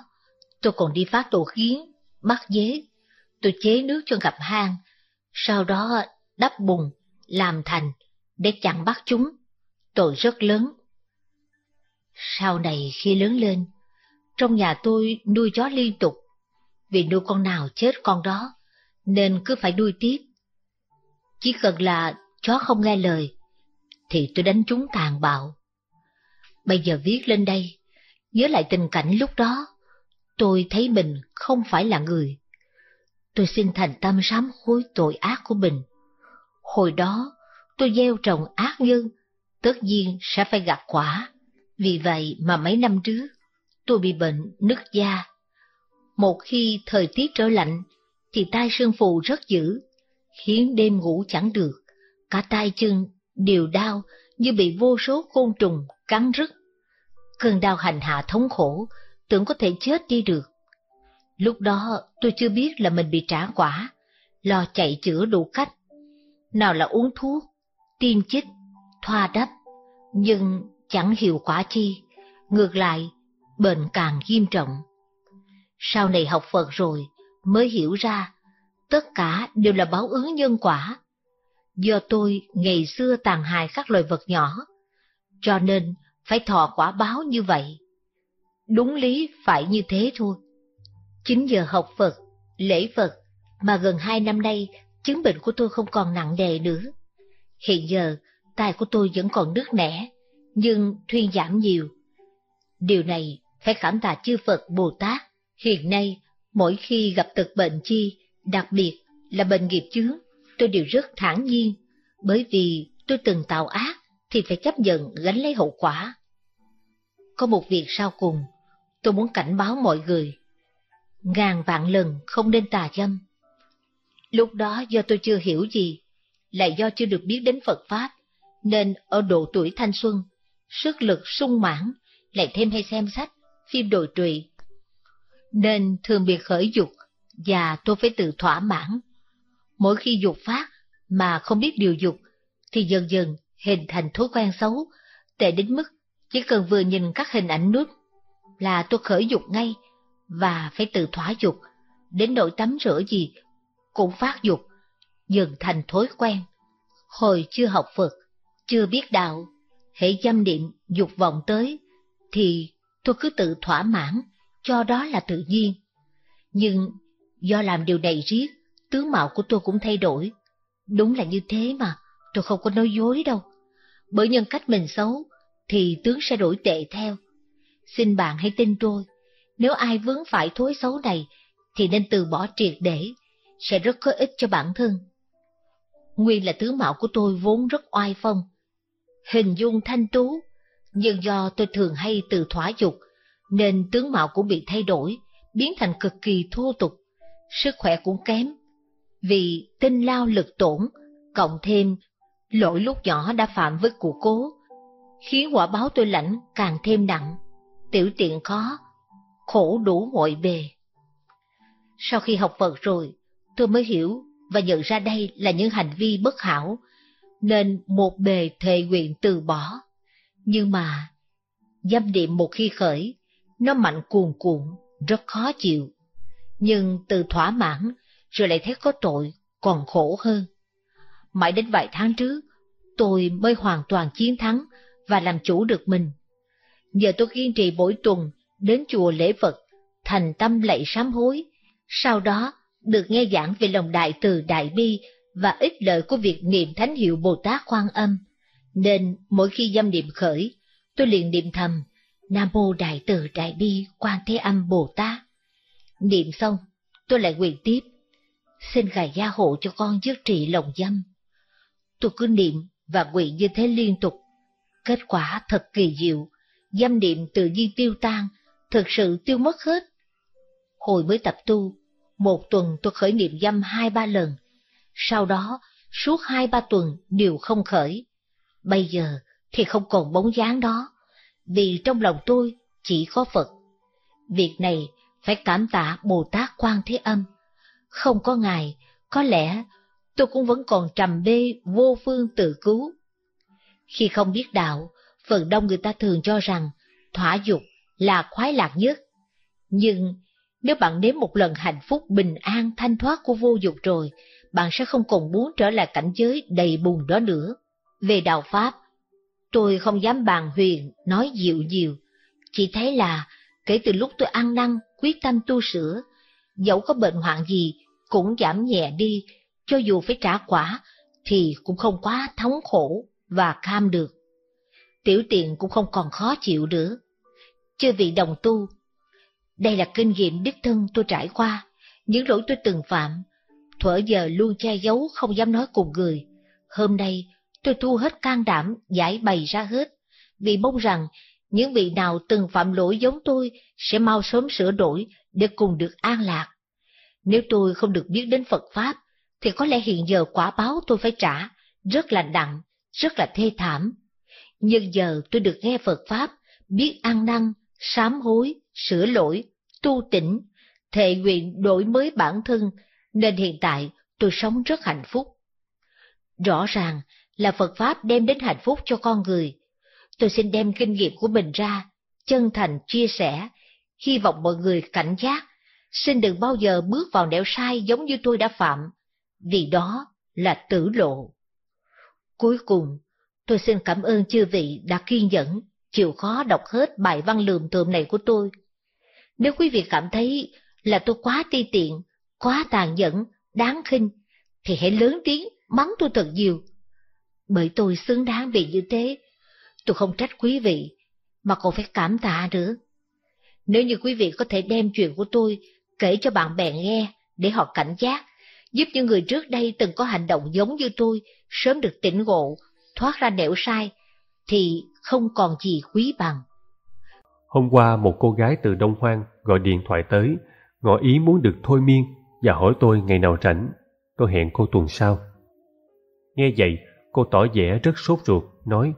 Speaker 2: tôi còn đi phá tổ kiến, bắt dế. Tôi chế nước cho gặp hang sau đó đắp bùn, làm thành, để chặn bắt chúng, tội rất lớn. Sau này khi lớn lên, trong nhà tôi nuôi chó liên tục, vì nuôi con nào chết con đó, nên cứ phải nuôi tiếp. Chỉ cần là chó không nghe lời, thì tôi đánh chúng tàn bạo. Bây giờ viết lên đây, nhớ lại tình cảnh lúc đó, tôi thấy mình không phải là người tôi xin thành tâm sám hối tội ác của mình. Hồi đó, tôi gieo trồng ác nhân, tất nhiên sẽ phải gặt quả. Vì vậy mà mấy năm trước, tôi bị bệnh nứt da. Một khi thời tiết trở lạnh, thì tai sương phù rất dữ, khiến đêm ngủ chẳng được, cả tay chân đều đau như bị vô số côn trùng cắn rứt. Cơn đau hành hạ thống khổ, tưởng có thể chết đi được. Lúc đó tôi chưa biết là mình bị trả quả, lo chạy chữa đủ cách. Nào là uống thuốc, tiêm chích, thoa đắp, nhưng chẳng hiệu quả chi, ngược lại, bệnh càng nghiêm trọng. Sau này học Phật rồi mới hiểu ra, tất cả đều là báo ứng nhân quả. Do tôi ngày xưa tàn hại các loài vật nhỏ, cho nên phải thọ quả báo như vậy. Đúng lý phải như thế thôi. 9 giờ học Phật, lễ Phật, mà gần 2 năm nay chứng bệnh của tôi không còn nặng nề nữa. Hiện giờ, tài của tôi vẫn còn nước nẻ, nhưng thuyên giảm nhiều. Điều này phải cảm tạ chư Phật Bồ Tát. Hiện nay, mỗi khi gặp thực bệnh chi, đặc biệt là bệnh nghiệp chướng, tôi đều rất thản nhiên, bởi vì tôi từng tạo ác thì phải chấp nhận gánh lấy hậu quả. Có một việc sau cùng, tôi muốn cảnh báo mọi người ngàn vạn lần không nên tà dâm. Lúc đó do tôi chưa hiểu gì, lại do chưa được biết đến Phật Pháp, nên ở độ tuổi thanh xuân, sức lực sung mãn, lại thêm hay xem sách, phim đồi trụy. Nên thường bị khởi dục, và tôi phải tự thỏa mãn. Mỗi khi dục phát mà không biết điều dục, thì dần dần hình thành thói quen xấu, tệ đến mức chỉ cần vừa nhìn các hình ảnh nút là tôi khởi dục ngay và phải từ thỏa dục, đến nỗi tắm rửa gì cũng phát dục, dần thành thói quen. Hồi chưa học Phật, chưa biết đạo, hãy dâm niệm dục vọng tới, thì tôi cứ tự thỏa mãn, cho đó là tự nhiên. Nhưng do làm điều này riết, tướng mạo của tôi cũng thay đổi. Đúng là như thế mà, tôi không có nói dối đâu. Bởi nhân cách mình xấu, thì tướng sẽ đổi tệ theo. Xin bạn hãy tin tôi, nếu ai vướng phải thối xấu này, thì nên từ bỏ triệt để, sẽ rất có ích cho bản thân. Nguyên là tướng mạo của tôi vốn rất oai phong, hình dung thanh tú, nhưng do tôi thường hay từ thỏa dục, nên tướng mạo cũng bị thay đổi, biến thành cực kỳ thô tục, sức khỏe cũng kém. Vì tinh lao lực tổn, cộng thêm lỗi lúc nhỏ đã phạm với cụ cố, khiến quả báo tôi lãnh càng thêm nặng, tiểu tiện khó, khổ đủ mọi bề. Sau khi học Phật rồi, tôi mới hiểu và nhận ra đây là những hành vi bất hảo, nên một bề thề nguyện từ bỏ. Nhưng mà, dâm niệm một khi khởi, nó mạnh cuồn cuộn, rất khó chịu. Nhưng từ thỏa mãn, rồi lại thấy có tội, còn khổ hơn. Mãi đến vài tháng trước, tôi mới hoàn toàn chiến thắng và làm chủ được mình. Giờ tôi kiên trì mỗi tuần đến chùa lễ Phật, thành tâm lạy sám hối, sau đó được nghe giảng về lòng đại từ đại bi và ích lợi của việc niệm thánh hiệu Bồ Tát Quan Âm. Nên mỗi khi dâm niệm khởi, tôi liền niệm thầm, Nam Mô Đại Từ Đại Bi Quan Thế Âm Bồ Tát. Niệm xong, tôi lại quyền tiếp, xin Ngài gia hộ cho con dứt trị lòng dâm. Tôi cứ niệm và quyền như thế liên tục. Kết quả thật kỳ diệu, dâm niệm tự nhiên tiêu tan, thực sự tiêu mất hết. Hồi mới tập tu, một tuần tôi khởi niệm dâm hai ba lần, sau đó suốt hai ba tuần đều không khởi. Bây giờ thì không còn bóng dáng đó, vì trong lòng tôi chỉ có Phật. Việc này phải cảm tạ Bồ Tát Quan Thế Âm. Không có Ngài, có lẽ tôi cũng vẫn còn trầm bê vô phương tự cứu. Khi không biết đạo, phần đông người ta thường cho rằng thỏa dục là khoái lạc nhất. Nhưng nếu bạn nếm một lần hạnh phúc bình an thanh thoát của vô dục rồi, bạn sẽ không còn muốn trở lại cảnh giới đầy buồn đó nữa. Về đạo Pháp, tôi không dám bàn huyền, nói dịu dịu, chỉ thấy là kể từ lúc tôi ăn năn quyết tâm tu sửa, dẫu có bệnh hoạn gì cũng giảm nhẹ đi, cho dù phải trả quả thì cũng không quá thống khổ và cam được. Tiểu tiện cũng không còn khó chịu nữa chư vị đồng tu. Đây là kinh nghiệm đích thân tôi trải qua, những lỗi tôi từng phạm, thuở giờ luôn che giấu không dám nói cùng người. Hôm nay, tôi thu hết can đảm giải bày ra hết, vì mong rằng những vị nào từng phạm lỗi giống tôi sẽ mau sớm sửa đổi để cùng được an lạc. Nếu tôi không được biết đến Phật Pháp, thì có lẽ hiện giờ quả báo tôi phải trả, rất là nặng, rất là thê thảm. Nhưng giờ tôi được nghe Phật Pháp, biết an năng sám hối, sửa lỗi, tu tỉnh, thệ nguyện đổi mới bản thân, nên hiện tại tôi sống rất hạnh phúc. Rõ ràng là Phật Pháp đem đến hạnh phúc cho con người. Tôi xin đem kinh nghiệm của mình ra, chân thành chia sẻ, hy vọng mọi người cảnh giác, xin đừng bao giờ bước vào nẻo sai giống như tôi đã phạm, vì đó là tử lộ. Cuối cùng, tôi xin cảm ơn chư vị đã kiên nhẫn chịu khó đọc hết bài văn lườm thượm này của tôi. Nếu quý vị cảm thấy là tôi quá ti tiện, quá tàn nhẫn, đáng khinh, thì hãy lớn tiếng mắng tôi thật nhiều. Bởi tôi xứng đáng bị như thế, tôi không trách quý vị, mà còn phải cảm tạ nữa. Nếu như quý vị có thể đem chuyện của tôi kể cho bạn bè nghe để họ cảnh giác, giúp những người trước đây từng có hành động giống như tôi sớm được tỉnh ngộ, thoát ra nẻo sai, thì không còn gì quý
Speaker 4: bằng. Hôm qua một cô gái từ Đông Hoang gọi điện thoại tới, ngỏ ý muốn được thôi miên và hỏi tôi ngày nào rảnh. Tôi hẹn cô tuần sau. Nghe vậy, cô tỏ vẻ rất sốt ruột, nói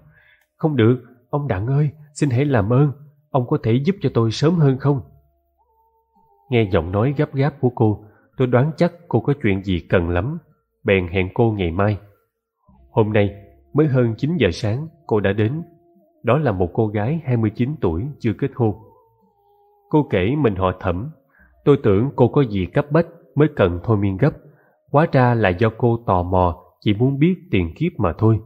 Speaker 4: Không được, ông Đặng ơi, xin hãy làm ơn, ông có thể giúp cho tôi sớm hơn không? Nghe giọng nói gấp gáp của cô, tôi đoán chắc cô có chuyện gì cần lắm, bèn hẹn cô ngày mai. Hôm nay, Mới hơn 9 giờ sáng, cô đã đến. Đó là một cô gái 29 tuổi chưa kết hôn. Cô kể mình họ thẩm. Tôi tưởng cô có gì cấp bách mới cần thôi miên gấp. Hóa ra là do cô tò mò, chỉ muốn biết tiền kiếp mà thôi.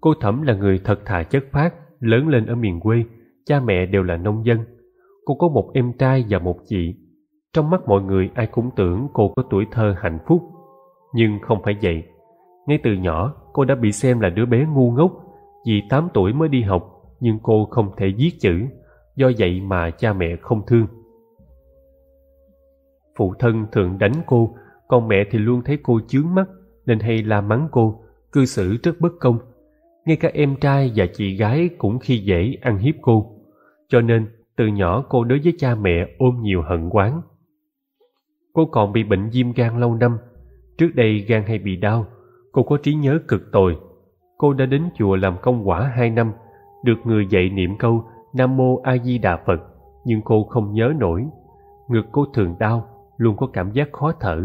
Speaker 4: Cô thẩm là người thật thà chất phát, lớn lên ở miền quê, cha mẹ đều là nông dân. Cô có một em trai và một chị. Trong mắt mọi người ai cũng tưởng cô có tuổi thơ hạnh phúc. Nhưng không phải vậy. Ngay từ nhỏ, cô đã bị xem là đứa bé ngu ngốc vì 8 tuổi mới đi học nhưng cô không thể viết chữ, do vậy mà cha mẹ không thương. Phụ thân thường đánh cô, còn mẹ thì luôn thấy cô chướng mắt nên hay la mắng cô, cư xử rất bất công. Ngay cả em trai và chị gái cũng khi dễ ăn hiếp cô. Cho nên, từ nhỏ cô đối với cha mẹ ôm nhiều hận quán. Cô còn bị bệnh viêm gan lâu năm, trước đây gan hay bị đau, Cô có trí nhớ cực tồi. Cô đã đến chùa làm công quả hai năm, được người dạy niệm câu Nam Mô A Di Đà Phật, nhưng cô không nhớ nổi. Ngực cô thường đau, luôn có cảm giác khó thở.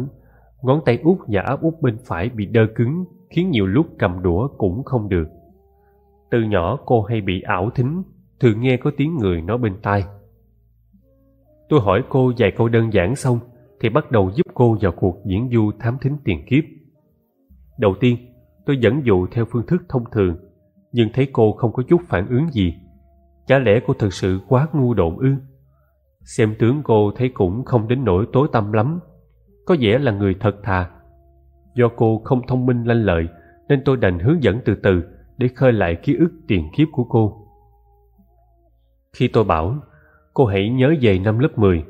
Speaker 4: Ngón tay út và áp út bên phải bị đơ cứng, khiến nhiều lúc cầm đũa cũng không được. Từ nhỏ cô hay bị ảo thính, thường nghe có tiếng người nói bên tai. Tôi hỏi cô vài câu đơn giản xong, thì bắt đầu giúp cô vào cuộc diễn du thám thính tiền kiếp. Đầu tiên, tôi dẫn dụ theo phương thức thông thường, nhưng thấy cô không có chút phản ứng gì. Chả lẽ cô thật sự quá ngu độn ư? Xem tướng cô thấy cũng không đến nỗi tối tăm lắm, có vẻ là người thật thà. Do cô không thông minh lanh lợi, nên tôi đành hướng dẫn từ từ để khơi lại ký ức tiền kiếp của cô. Khi tôi bảo, cô hãy nhớ về năm lớp 10,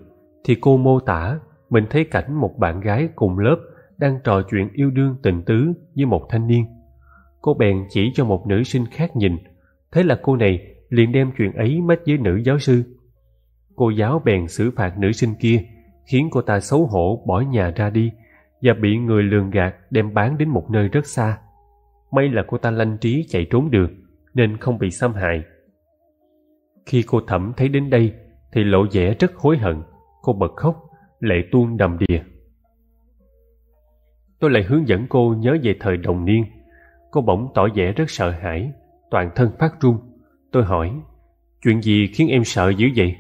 Speaker 4: thì cô mô tả mình thấy cảnh một bạn gái cùng lớp đang trò chuyện yêu đương tình tứ với một thanh niên. Cô bèn chỉ cho một nữ sinh khác nhìn, thế là cô này liền đem chuyện ấy mách với nữ giáo sư. Cô giáo bèn xử phạt nữ sinh kia, khiến cô ta xấu hổ bỏ nhà ra đi và bị người lường gạt đem bán đến một nơi rất xa. May là cô ta lanh trí chạy trốn được nên không bị xâm hại. Khi cô thẩm thấy đến đây thì lộ vẻ rất hối hận, cô bật khóc, lệ tuôn đầm đìa. Tôi lại hướng dẫn cô nhớ về thời đồng niên. Cô bỗng tỏ vẻ rất sợ hãi, toàn thân phát run. Tôi hỏi, chuyện gì khiến em sợ dữ vậy?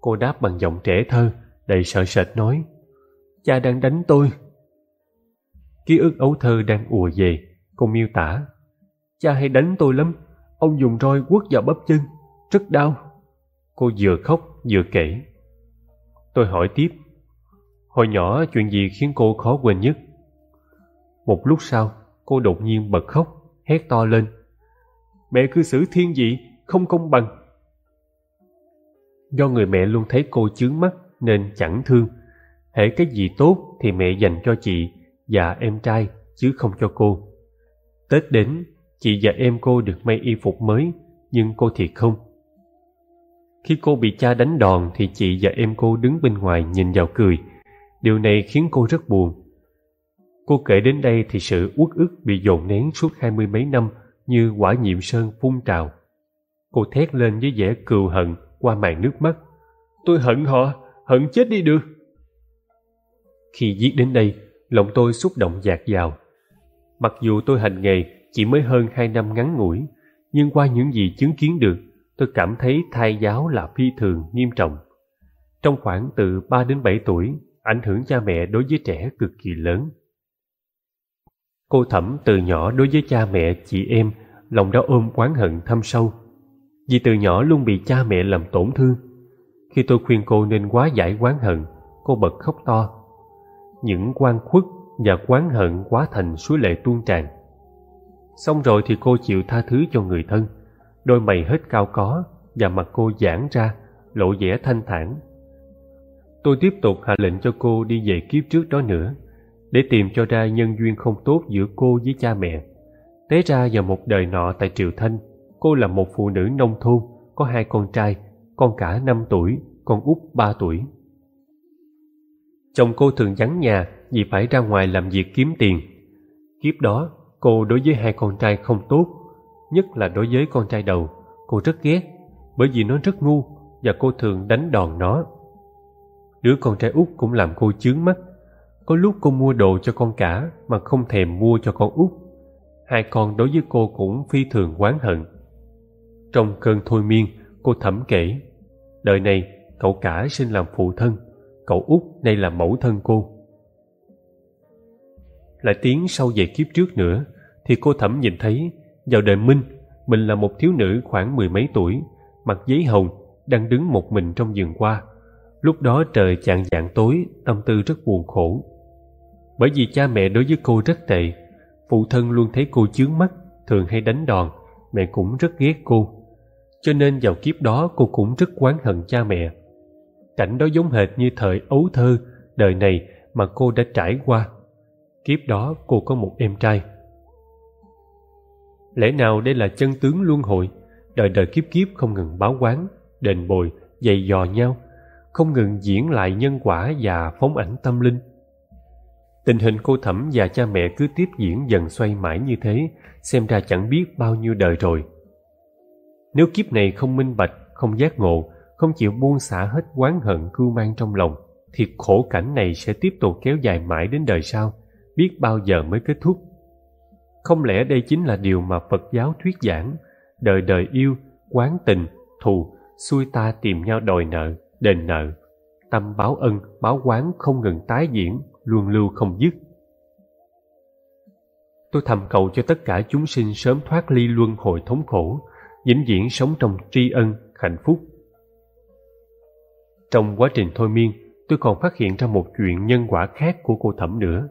Speaker 4: Cô đáp bằng giọng trẻ thơ, đầy sợ sệt nói, cha đang đánh tôi. Ký ức ấu thơ đang ùa về, cô miêu tả, cha hay đánh tôi lắm, ông dùng roi quất vào bắp chân, rất đau. Cô vừa khóc vừa kể. Tôi hỏi tiếp, hồi nhỏ chuyện gì khiến cô khó quên nhất? Một lúc sau, cô đột nhiên bật khóc, hét to lên. Mẹ cư xử thiên vị, không công bằng. Do người mẹ luôn thấy cô chướng mắt nên chẳng thương. Hễ cái gì tốt thì mẹ dành cho chị và em trai chứ không cho cô. Tết đến, chị và em cô được may y phục mới nhưng cô thì không. Khi cô bị cha đánh đòn thì chị và em cô đứng bên ngoài nhìn vào cười. Điều này khiến cô rất buồn Cô kể đến đây thì sự uất ức bị dồn nén suốt hai mươi mấy năm như quả nhiệm sơn phun trào. Cô thét lên với vẻ cừu hận qua màn nước mắt. Tôi hận họ, hận chết đi được. Khi viết đến đây, lòng tôi xúc động dạt dào. Mặc dù tôi hành nghề chỉ mới hơn hai năm ngắn ngủi, nhưng qua những gì chứng kiến được, tôi cảm thấy thai giáo là phi thường nghiêm trọng. Trong khoảng từ 3 đến 7 tuổi, ảnh hưởng cha mẹ đối với trẻ cực kỳ lớn. Cô Thẩm từ nhỏ đối với cha mẹ, chị em, lòng đã ôm oán hận thâm sâu. Vì từ nhỏ luôn bị cha mẹ làm tổn thương. Khi tôi khuyên cô nên quá giải oán hận, cô bật khóc to. Những quan khuất và oán hận quá thành suối lệ tuôn tràn. Xong rồi thì cô chịu tha thứ cho người thân, đôi mày hết cao có và mặt cô giãn ra, lộ vẻ thanh thản. Tôi tiếp tục hạ lệnh cho cô đi về kiếp trước đó nữa để tìm cho ra nhân duyên không tốt giữa cô với cha mẹ. Tế ra vào một đời nọ tại Triệu Thanh, cô là một phụ nữ nông thôn, có hai con trai, con cả 5 tuổi, con út 3 tuổi. Chồng cô thường vắng nhà vì phải ra ngoài làm việc kiếm tiền. Kiếp đó, cô đối với hai con trai không tốt, nhất là đối với con trai đầu, cô rất ghét bởi vì nó rất ngu và cô thường đánh đòn nó. Đứa con trai út cũng làm cô chướng mắt có lúc cô mua đồ cho con cả mà không thèm mua cho con út. Hai con đối với cô cũng phi thường oán hận. Trong cơn thôi miên, cô thẩm kể, đời này cậu cả sinh làm phụ thân, cậu út nay là mẫu thân cô. Lại tiến sau về kiếp trước nữa, thì cô thẩm nhìn thấy, vào đời Minh, mình là một thiếu nữ khoảng mười mấy tuổi, mặc giấy hồng, đang đứng một mình trong vườn qua. Lúc đó trời chạng dạng tối, tâm tư rất buồn khổ. Bởi vì cha mẹ đối với cô rất tệ, phụ thân luôn thấy cô chướng mắt, thường hay đánh đòn, mẹ cũng rất ghét cô. Cho nên vào kiếp đó cô cũng rất oán hận cha mẹ. Cảnh đó giống hệt như thời ấu thơ, đời này mà cô đã trải qua. Kiếp đó cô có một em trai. Lẽ nào đây là chân tướng luân hồi, đời đời kiếp kiếp không ngừng báo quán, đền bồi, dày dò nhau, không ngừng diễn lại nhân quả và phóng ảnh tâm linh. Tình hình cô Thẩm và cha mẹ cứ tiếp diễn dần xoay mãi như thế, xem ra chẳng biết bao nhiêu đời rồi. Nếu kiếp này không minh bạch, không giác ngộ, không chịu buông xả hết oán hận cưu mang trong lòng, thì khổ cảnh này sẽ tiếp tục kéo dài mãi đến đời sau, biết bao giờ mới kết thúc. Không lẽ đây chính là điều mà Phật giáo thuyết giảng, đời đời yêu, quán tình, thù, xui ta tìm nhau đòi nợ, đền nợ. Tâm báo ân, báo quán không ngừng tái diễn, luôn lưu không dứt. Tôi thầm cầu cho tất cả chúng sinh sớm thoát ly luân hồi thống khổ, vĩnh viễn sống trong tri ân, hạnh phúc. Trong quá trình thôi miên, tôi còn phát hiện ra một chuyện nhân quả khác của cô Thẩm nữa.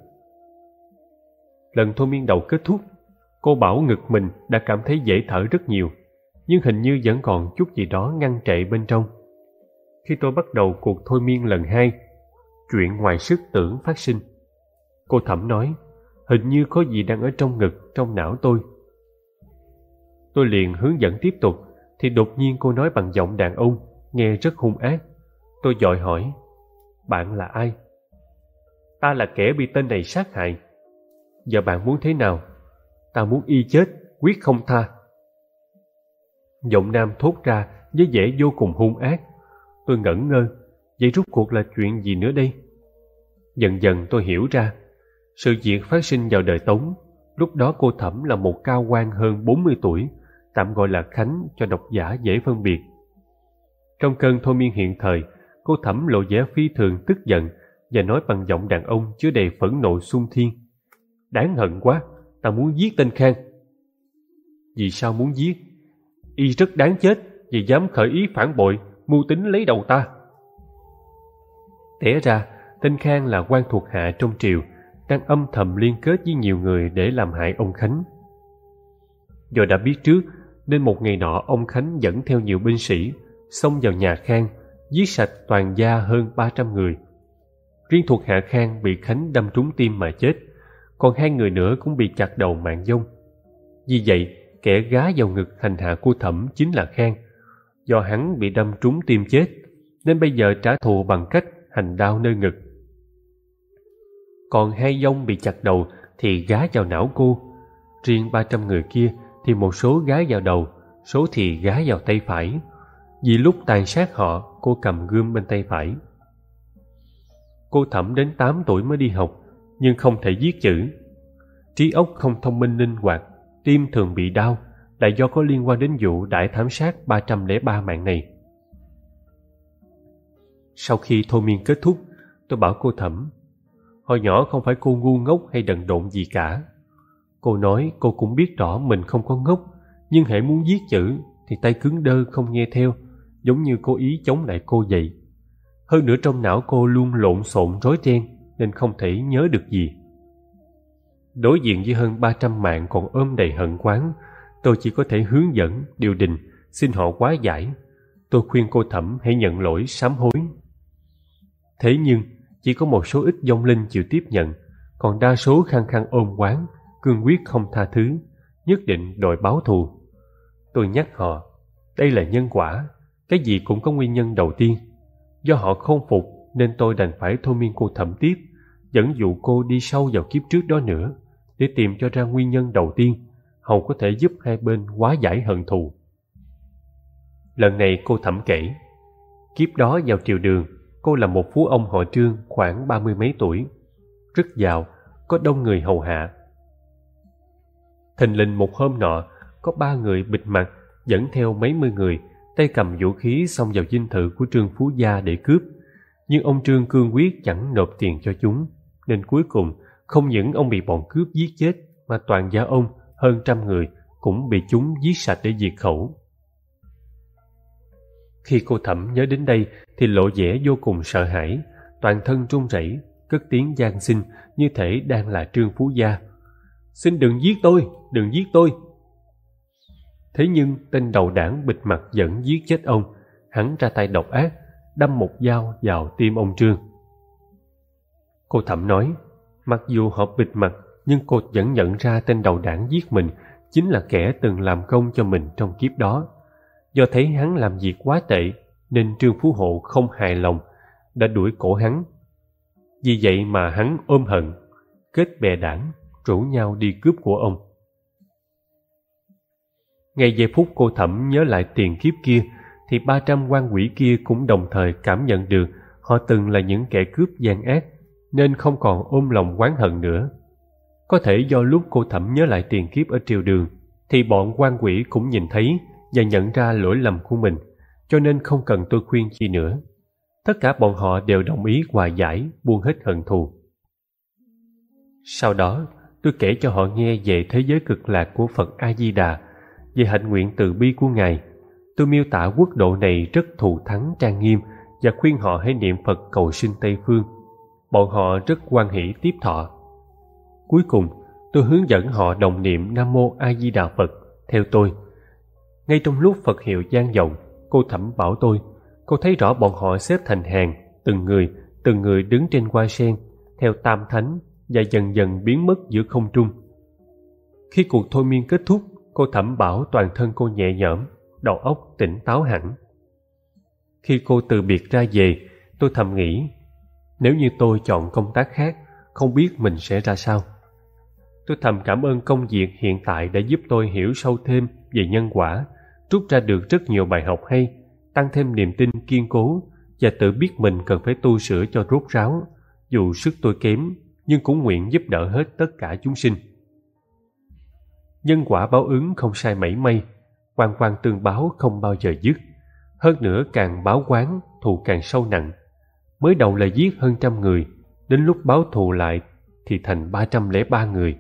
Speaker 4: Lần thôi miên đầu kết thúc, cô bảo ngực mình đã cảm thấy dễ thở rất nhiều, nhưng hình như vẫn còn chút gì đó ngăn trệ bên trong. Khi tôi bắt đầu cuộc thôi miên lần hai, chuyện ngoài sức tưởng phát sinh cô thẩm nói hình như có gì đang ở trong ngực trong não tôi tôi liền hướng dẫn tiếp tục thì đột nhiên cô nói bằng giọng đàn ông nghe rất hung ác tôi dội hỏi bạn là ai ta là kẻ bị tên này sát hại giờ bạn muốn thế nào ta muốn y chết quyết không tha giọng nam thốt ra với vẻ vô cùng hung ác tôi ngẩn ngơ Vậy rút cuộc là chuyện gì nữa đây? Dần dần tôi hiểu ra, sự việc phát sinh vào đời Tống, lúc đó cô Thẩm là một cao quan hơn bốn mươi tuổi, tạm gọi là Khánh cho độc giả dễ phân biệt. Trong cơn thôi miên hiện thời, cô Thẩm lộ vẻ phi thường tức giận và nói bằng giọng đàn ông chứa đầy phẫn nộ xung thiên. Đáng hận quá, ta muốn giết tên Khang. Vì sao muốn giết? Y rất đáng chết vì dám khởi ý phản bội, mưu tính lấy đầu ta. Té ra, tên Khang là quan thuộc hạ trong triều, đang âm thầm liên kết với nhiều người để làm hại ông Khánh. Do đã biết trước, nên một ngày nọ ông Khánh dẫn theo nhiều binh sĩ, xông vào nhà Khang, giết sạch toàn gia hơn 300 người. Riêng thuộc hạ Khang bị Khánh đâm trúng tim mà chết, còn hai người nữa cũng bị chặt đầu mạng dông. Vì vậy, kẻ gá vào ngực hành hạ của thẩm chính là Khang. Do hắn bị đâm trúng tim chết, nên bây giờ trả thù bằng cách hành đau nơi ngực. Còn hai dông bị chặt đầu thì gá vào não cô. Riêng 300 người kia thì một số gá vào đầu, số thì gá vào tay phải. Vì lúc tàn sát họ, cô cầm gươm bên tay phải. Cô thẩm đến 8 tuổi mới đi học, nhưng không thể viết chữ. Trí óc không thông minh linh hoạt, tim thường bị đau, là do có liên quan đến vụ đại thám sát 303 mạng này. Sau khi thôi miên kết thúc, tôi bảo cô Thẩm. Hồi nhỏ không phải cô ngu ngốc hay đần độn gì cả. Cô nói cô cũng biết rõ mình không có ngốc, nhưng hễ muốn viết chữ thì tay cứng đơ không nghe theo, giống như cô ý chống lại cô vậy. Hơn nữa trong não cô luôn lộn xộn rối ren nên không thể nhớ được gì. Đối diện với hơn 300 mạng còn ôm đầy hận quán, tôi chỉ có thể hướng dẫn, điều đình, xin họ quá giải. Tôi khuyên cô Thẩm hãy nhận lỗi, sám hối Thế nhưng, chỉ có một số ít dông linh chịu tiếp nhận, còn đa số khăng khăng ôm quán, cương quyết không tha thứ, nhất định đòi báo thù. Tôi nhắc họ, đây là nhân quả, cái gì cũng có nguyên nhân đầu tiên. Do họ không phục nên tôi đành phải thôi miên cô thẩm tiếp, dẫn dụ cô đi sâu vào kiếp trước đó nữa, để tìm cho ra nguyên nhân đầu tiên, hầu có thể giúp hai bên hóa giải hận thù. Lần này cô thẩm kể, kiếp đó vào triều đường, Cô là một phú ông họ trương khoảng ba mươi mấy tuổi, rất giàu, có đông người hầu hạ. Thình lình một hôm nọ, có ba người bịt mặt dẫn theo mấy mươi người, tay cầm vũ khí xông vào dinh thự của Trương Phú Gia để cướp. Nhưng ông Trương cương quyết chẳng nộp tiền cho chúng, nên cuối cùng không những ông bị bọn cướp giết chết mà toàn gia ông hơn trăm người cũng bị chúng giết sạch để diệt khẩu. Khi cô thẩm nhớ đến đây thì lộ vẻ vô cùng sợ hãi, toàn thân run rẩy, cất tiếng gian xin như thể đang là Trương Phú Gia. Xin đừng giết tôi, đừng giết tôi. Thế nhưng tên đầu đảng bịt mặt vẫn giết chết ông, hắn ra tay độc ác, đâm một dao vào tim ông Trương. Cô thẩm nói, mặc dù họ bịt mặt nhưng cô vẫn nhận ra tên đầu đảng giết mình chính là kẻ từng làm công cho mình trong kiếp đó. Do thấy hắn làm việc quá tệ nên Trương Phú Hộ không hài lòng đã đuổi cổ hắn. Vì vậy mà hắn ôm hận, kết bè đảng, rủ nhau đi cướp của ông. Ngay giây phút cô thẩm nhớ lại tiền kiếp kia thì ba trăm quan quỷ kia cũng đồng thời cảm nhận được họ từng là những kẻ cướp gian ác nên không còn ôm lòng oán hận nữa. Có thể do lúc cô thẩm nhớ lại tiền kiếp ở triều đường thì bọn quan quỷ cũng nhìn thấy và nhận ra lỗi lầm của mình, cho nên không cần tôi khuyên chi nữa. Tất cả bọn họ đều đồng ý hòa giải, buông hết hận thù. Sau đó, tôi kể cho họ nghe về thế giới cực lạc của Phật A-di-đà, về hạnh nguyện từ bi của Ngài. Tôi miêu tả quốc độ này rất thù thắng trang nghiêm và khuyên họ hãy niệm Phật cầu sinh Tây Phương. Bọn họ rất quan hỷ tiếp thọ. Cuối cùng, tôi hướng dẫn họ đồng niệm Nam Mô A Di Đà Phật theo tôi ngay trong lúc Phật hiệu gian vọng, cô thẩm bảo tôi, cô thấy rõ bọn họ xếp thành hàng, từng người, từng người đứng trên hoa sen, theo tam thánh và dần dần biến mất giữa không trung. Khi cuộc thôi miên kết thúc, cô thẩm bảo toàn thân cô nhẹ nhõm, đầu óc tỉnh táo hẳn. Khi cô từ biệt ra về, tôi thầm nghĩ, nếu như tôi chọn công tác khác, không biết mình sẽ ra sao. Tôi thầm cảm ơn công việc hiện tại đã giúp tôi hiểu sâu thêm về nhân quả rút ra được rất nhiều bài học hay, tăng thêm niềm tin kiên cố và tự biết mình cần phải tu sửa cho rốt ráo, dù sức tôi kém nhưng cũng nguyện giúp đỡ hết tất cả chúng sinh. Nhân quả báo ứng không sai mảy may, quan quan tương báo không bao giờ dứt. Hơn nữa càng báo quán, thù càng sâu nặng. Mới đầu là giết hơn trăm người, đến lúc báo thù lại thì thành ba trăm lẻ ba người.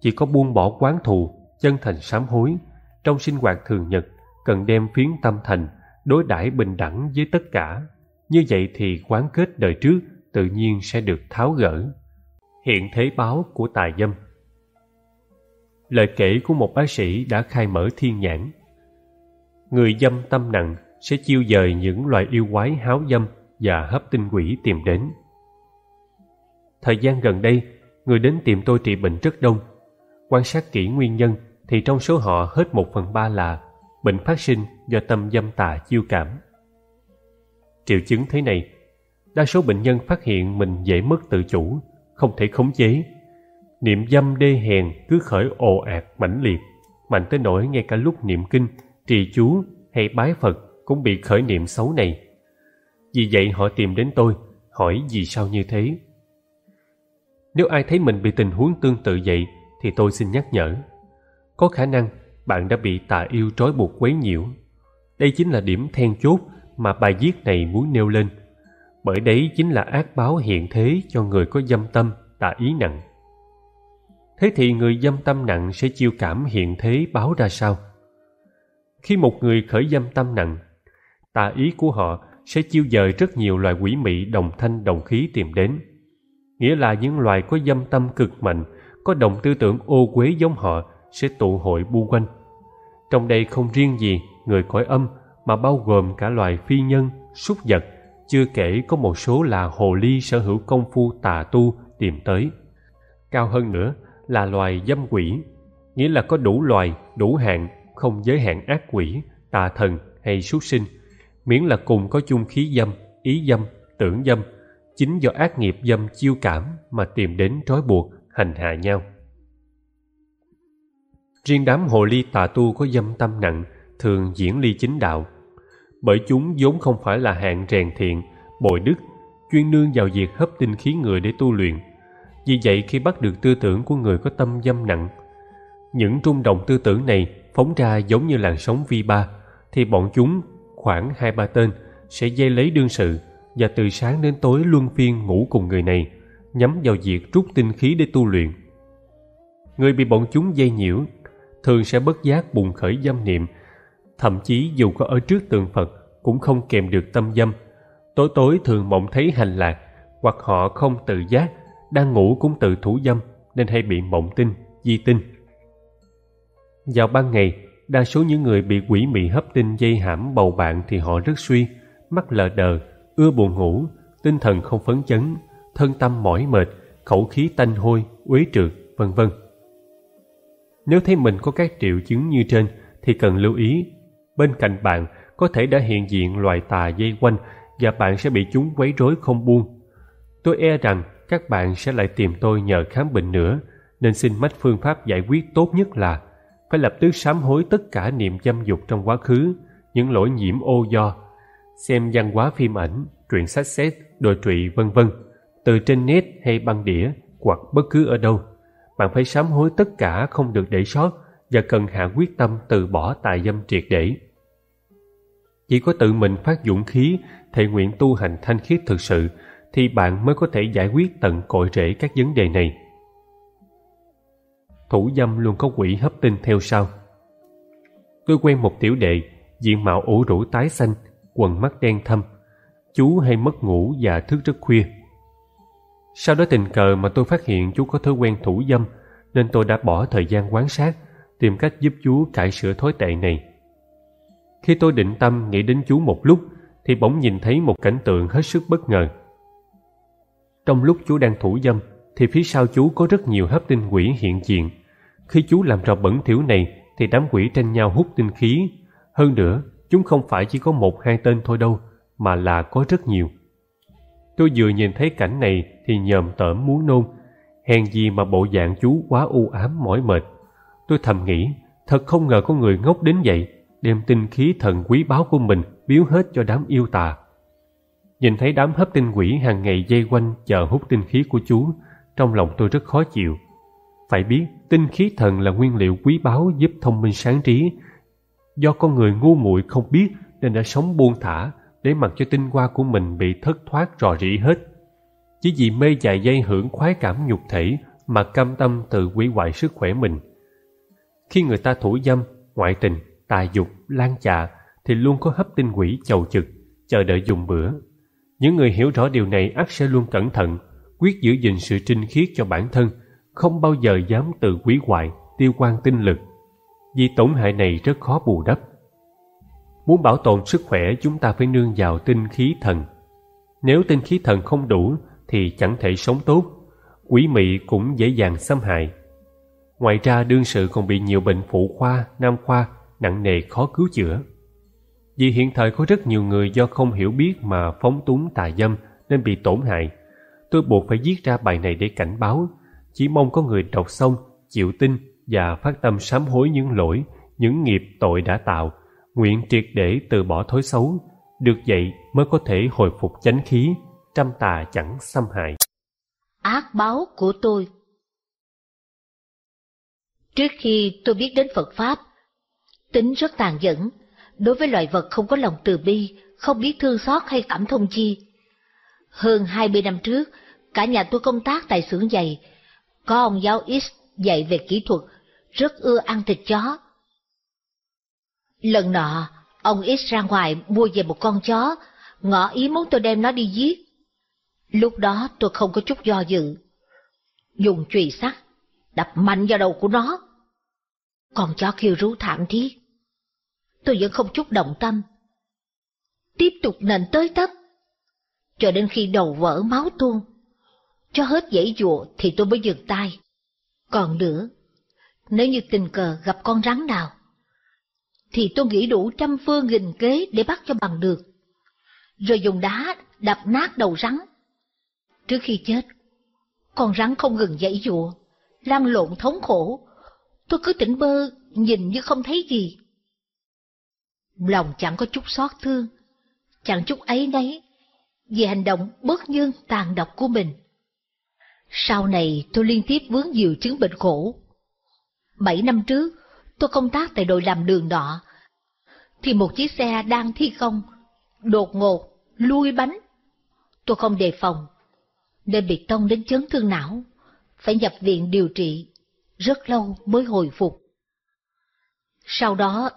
Speaker 4: Chỉ có buông bỏ quán thù, chân thành sám hối trong sinh hoạt thường nhật cần đem phiến tâm thành đối đãi bình đẳng với tất cả như vậy thì quán kết đời trước tự nhiên sẽ được tháo gỡ hiện thế báo của tài dâm lời kể của một bác sĩ đã khai mở thiên nhãn người dâm tâm nặng sẽ chiêu dời những loài yêu quái háo dâm và hấp tinh quỷ tìm đến thời gian gần đây người đến tìm tôi trị bệnh rất đông quan sát kỹ nguyên nhân thì trong số họ hết một phần ba là bệnh phát sinh do tâm dâm tà chiêu cảm. Triệu chứng thế này, đa số bệnh nhân phát hiện mình dễ mất tự chủ, không thể khống chế. Niệm dâm đê hèn cứ khởi ồ ạt mãnh liệt, mạnh tới nỗi ngay cả lúc niệm kinh, trì chú hay bái Phật cũng bị khởi niệm xấu này. Vì vậy họ tìm đến tôi, hỏi vì sao như thế. Nếu ai thấy mình bị tình huống tương tự vậy thì tôi xin nhắc nhở có khả năng bạn đã bị tà yêu trói buộc quấy nhiễu. Đây chính là điểm then chốt mà bài viết này muốn nêu lên. Bởi đấy chính là ác báo hiện thế cho người có dâm tâm, tà ý nặng. Thế thì người dâm tâm nặng sẽ chiêu cảm hiện thế báo ra sao? Khi một người khởi dâm tâm nặng, tà ý của họ sẽ chiêu dời rất nhiều loài quỷ mị đồng thanh đồng khí tìm đến. Nghĩa là những loài có dâm tâm cực mạnh, có đồng tư tưởng ô quế giống họ sẽ tụ hội bu quanh. Trong đây không riêng gì người cõi âm mà bao gồm cả loài phi nhân, súc vật, chưa kể có một số là hồ ly sở hữu công phu tà tu tìm tới. Cao hơn nữa là loài dâm quỷ, nghĩa là có đủ loài, đủ hạng, không giới hạn ác quỷ, tà thần hay súc sinh, miễn là cùng có chung khí dâm, ý dâm, tưởng dâm, chính do ác nghiệp dâm chiêu cảm mà tìm đến trói buộc, hành hạ nhau. Riêng đám hồ ly tà tu có dâm tâm nặng thường diễn ly chính đạo. Bởi chúng vốn không phải là hạng rèn thiện, bội đức, chuyên nương vào việc hấp tinh khí người để tu luyện. Vì vậy khi bắt được tư tưởng của người có tâm dâm nặng, những trung đồng tư tưởng này phóng ra giống như làn sóng vi ba, thì bọn chúng khoảng hai ba tên sẽ dây lấy đương sự và từ sáng đến tối luân phiên ngủ cùng người này, nhắm vào việc rút tinh khí để tu luyện. Người bị bọn chúng dây nhiễu thường sẽ bất giác bùng khởi dâm niệm thậm chí dù có ở trước tượng phật cũng không kèm được tâm dâm tối tối thường mộng thấy hành lạc hoặc họ không tự giác đang ngủ cũng tự thủ dâm nên hay bị mộng tinh di tinh vào ban ngày đa số những người bị quỷ mị hấp tinh dây hãm bầu bạn thì họ rất suy mắt lờ đờ ưa buồn ngủ tinh thần không phấn chấn thân tâm mỏi mệt khẩu khí tanh hôi uế trượt vân vân nếu thấy mình có các triệu chứng như trên thì cần lưu ý, bên cạnh bạn có thể đã hiện diện loài tà dây quanh và bạn sẽ bị chúng quấy rối không buông. Tôi e rằng các bạn sẽ lại tìm tôi nhờ khám bệnh nữa, nên xin mách phương pháp giải quyết tốt nhất là phải lập tức sám hối tất cả niệm dâm dục trong quá khứ, những lỗi nhiễm ô do, xem văn hóa phim ảnh, truyện sách xét, đồi trụy vân vân, từ trên net hay băng đĩa hoặc bất cứ ở đâu bạn phải sám hối tất cả không được để sót và cần hạ quyết tâm từ bỏ tài dâm triệt để. Chỉ có tự mình phát dũng khí, thể nguyện tu hành thanh khiết thực sự, thì bạn mới có thể giải quyết tận cội rễ các vấn đề này. Thủ dâm luôn có quỷ hấp tinh theo sau. Tôi quen một tiểu đệ, diện mạo ủ rũ tái xanh, quần mắt đen thâm. Chú hay mất ngủ và thức rất khuya. Sau đó tình cờ mà tôi phát hiện chú có thói quen thủ dâm nên tôi đã bỏ thời gian quan sát tìm cách giúp chú cải sửa thói tệ này. Khi tôi định tâm nghĩ đến chú một lúc thì bỗng nhìn thấy một cảnh tượng hết sức bất ngờ. Trong lúc chú đang thủ dâm thì phía sau chú có rất nhiều hấp tinh quỷ hiện diện. Khi chú làm trò bẩn thỉu này thì đám quỷ tranh nhau hút tinh khí. Hơn nữa, chúng không phải chỉ có một hai tên thôi đâu, mà là có rất nhiều. Tôi vừa nhìn thấy cảnh này thì nhòm tởm muốn nôn hèn gì mà bộ dạng chú quá u ám mỏi mệt tôi thầm nghĩ thật không ngờ có người ngốc đến vậy đem tinh khí thần quý báu của mình biếu hết cho đám yêu tà nhìn thấy đám hấp tinh quỷ hàng ngày dây quanh chờ hút tinh khí của chú trong lòng tôi rất khó chịu phải biết tinh khí thần là nguyên liệu quý báu giúp thông minh sáng trí do con người ngu muội không biết nên đã sống buông thả để mặc cho tinh hoa của mình bị thất thoát rò rỉ hết chỉ vì mê dài dây hưởng khoái cảm nhục thể mà cam tâm tự hủy hoại sức khỏe mình. Khi người ta thủ dâm, ngoại tình, tà dục, lan chạ thì luôn có hấp tinh quỷ chầu chực, chờ đợi dùng bữa. Những người hiểu rõ điều này ắt sẽ luôn cẩn thận, quyết giữ gìn sự trinh khiết cho bản thân, không bao giờ dám tự hủy hoại, tiêu quan tinh lực. Vì tổn hại này rất khó bù đắp. Muốn bảo tồn sức khỏe chúng ta phải nương vào tinh khí thần. Nếu tinh khí thần không đủ thì chẳng thể sống tốt quý mị cũng dễ dàng xâm hại ngoài ra đương sự còn bị nhiều bệnh phụ khoa nam khoa nặng nề khó cứu chữa vì hiện thời có rất nhiều người do không hiểu biết mà phóng túng tà dâm nên bị tổn hại tôi buộc phải viết ra bài này để cảnh báo chỉ mong có người đọc xong chịu tin và phát tâm sám hối những lỗi những nghiệp tội đã tạo nguyện triệt để từ bỏ thói xấu được vậy mới có thể hồi phục chánh khí trăm tà chẳng xâm hại.
Speaker 2: Ác báo của tôi Trước khi tôi biết đến Phật Pháp, tính rất tàn nhẫn, đối với loài vật không có lòng từ bi, không biết thương xót hay cảm thông chi. Hơn 20 năm trước, cả nhà tôi công tác tại xưởng giày, có ông giáo X dạy về kỹ thuật, rất ưa ăn thịt chó. Lần nọ, ông X ra ngoài mua về một con chó, ngỏ ý muốn tôi đem nó đi giết. Lúc đó tôi không có chút do dự. Dùng chùy sắt, đập mạnh vào đầu của nó. Còn chó kêu rú thảm thiết. Tôi vẫn không chút động tâm. Tiếp tục nền tới tấp. Cho đến khi đầu vỡ máu tuôn. Cho hết dãy dụa thì tôi mới dừng tay. Còn nữa, nếu như tình cờ gặp con rắn nào, thì tôi nghĩ đủ trăm phương nghìn kế để bắt cho bằng được. Rồi dùng đá đập nát đầu rắn Trước khi chết, con rắn không ngừng dãy dụa, lam lộn thống khổ. Tôi cứ tỉnh bơ, nhìn như không thấy gì. Lòng chẳng có chút xót thương, chẳng chút ấy nấy, vì hành động bất nhân tàn độc của mình. Sau này tôi liên tiếp vướng nhiều chứng bệnh khổ. Bảy năm trước, tôi công tác tại đội làm đường đọ, thì một chiếc xe đang thi công, đột ngột, lui bánh. Tôi không đề phòng, nên bị tông đến chấn thương não, phải nhập viện điều trị, rất lâu mới hồi phục. Sau đó,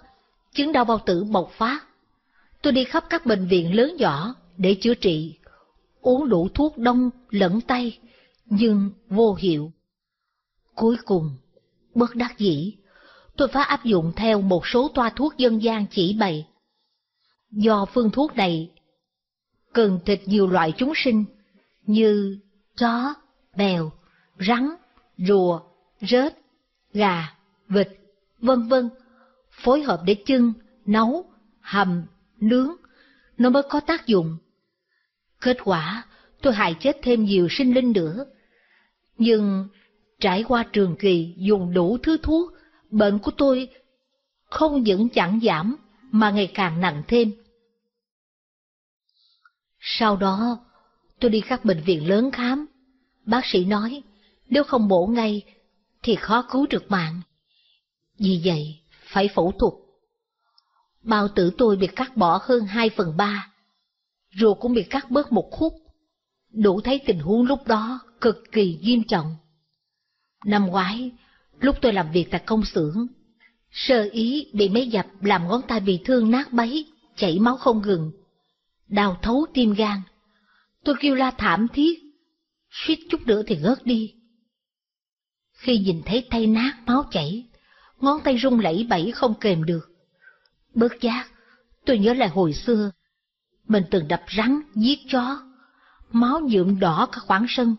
Speaker 2: chứng đau bao tử bộc phát. Tôi đi khắp các bệnh viện lớn nhỏ để chữa trị, uống đủ thuốc đông lẫn tay, nhưng vô hiệu. Cuối cùng, bất đắc dĩ, tôi phải áp dụng theo một số toa thuốc dân gian chỉ bày. Do phương thuốc này, cần thịt nhiều loại chúng sinh, như chó, mèo, rắn, rùa, rết, gà, vịt, vân vân, phối hợp để chưng, nấu, hầm, nướng, nó mới có tác dụng. Kết quả, tôi hại chết thêm nhiều sinh linh nữa. Nhưng trải qua trường kỳ dùng đủ thứ thuốc, bệnh của tôi không những chẳng giảm mà ngày càng nặng thêm. Sau đó, Tôi đi các bệnh viện lớn khám. Bác sĩ nói, nếu không bổ ngay thì khó cứu được mạng. Vì vậy, phải phẫu thuật. Bao tử tôi bị cắt bỏ hơn hai phần ba, ruột cũng bị cắt bớt một khúc. Đủ thấy tình huống lúc đó cực kỳ nghiêm trọng. Năm ngoái, lúc tôi làm việc tại công xưởng, sơ ý bị máy dập làm ngón tay bị thương nát bấy, chảy máu không ngừng, đau thấu tim gan. Tôi kêu la thảm thiết, suýt chút nữa thì ngớt đi. Khi nhìn thấy tay nát máu chảy, ngón tay rung lẩy bẩy không kềm được. Bớt giác, tôi nhớ lại hồi xưa, mình từng đập rắn, giết chó, máu nhuộm đỏ cả khoảng sân.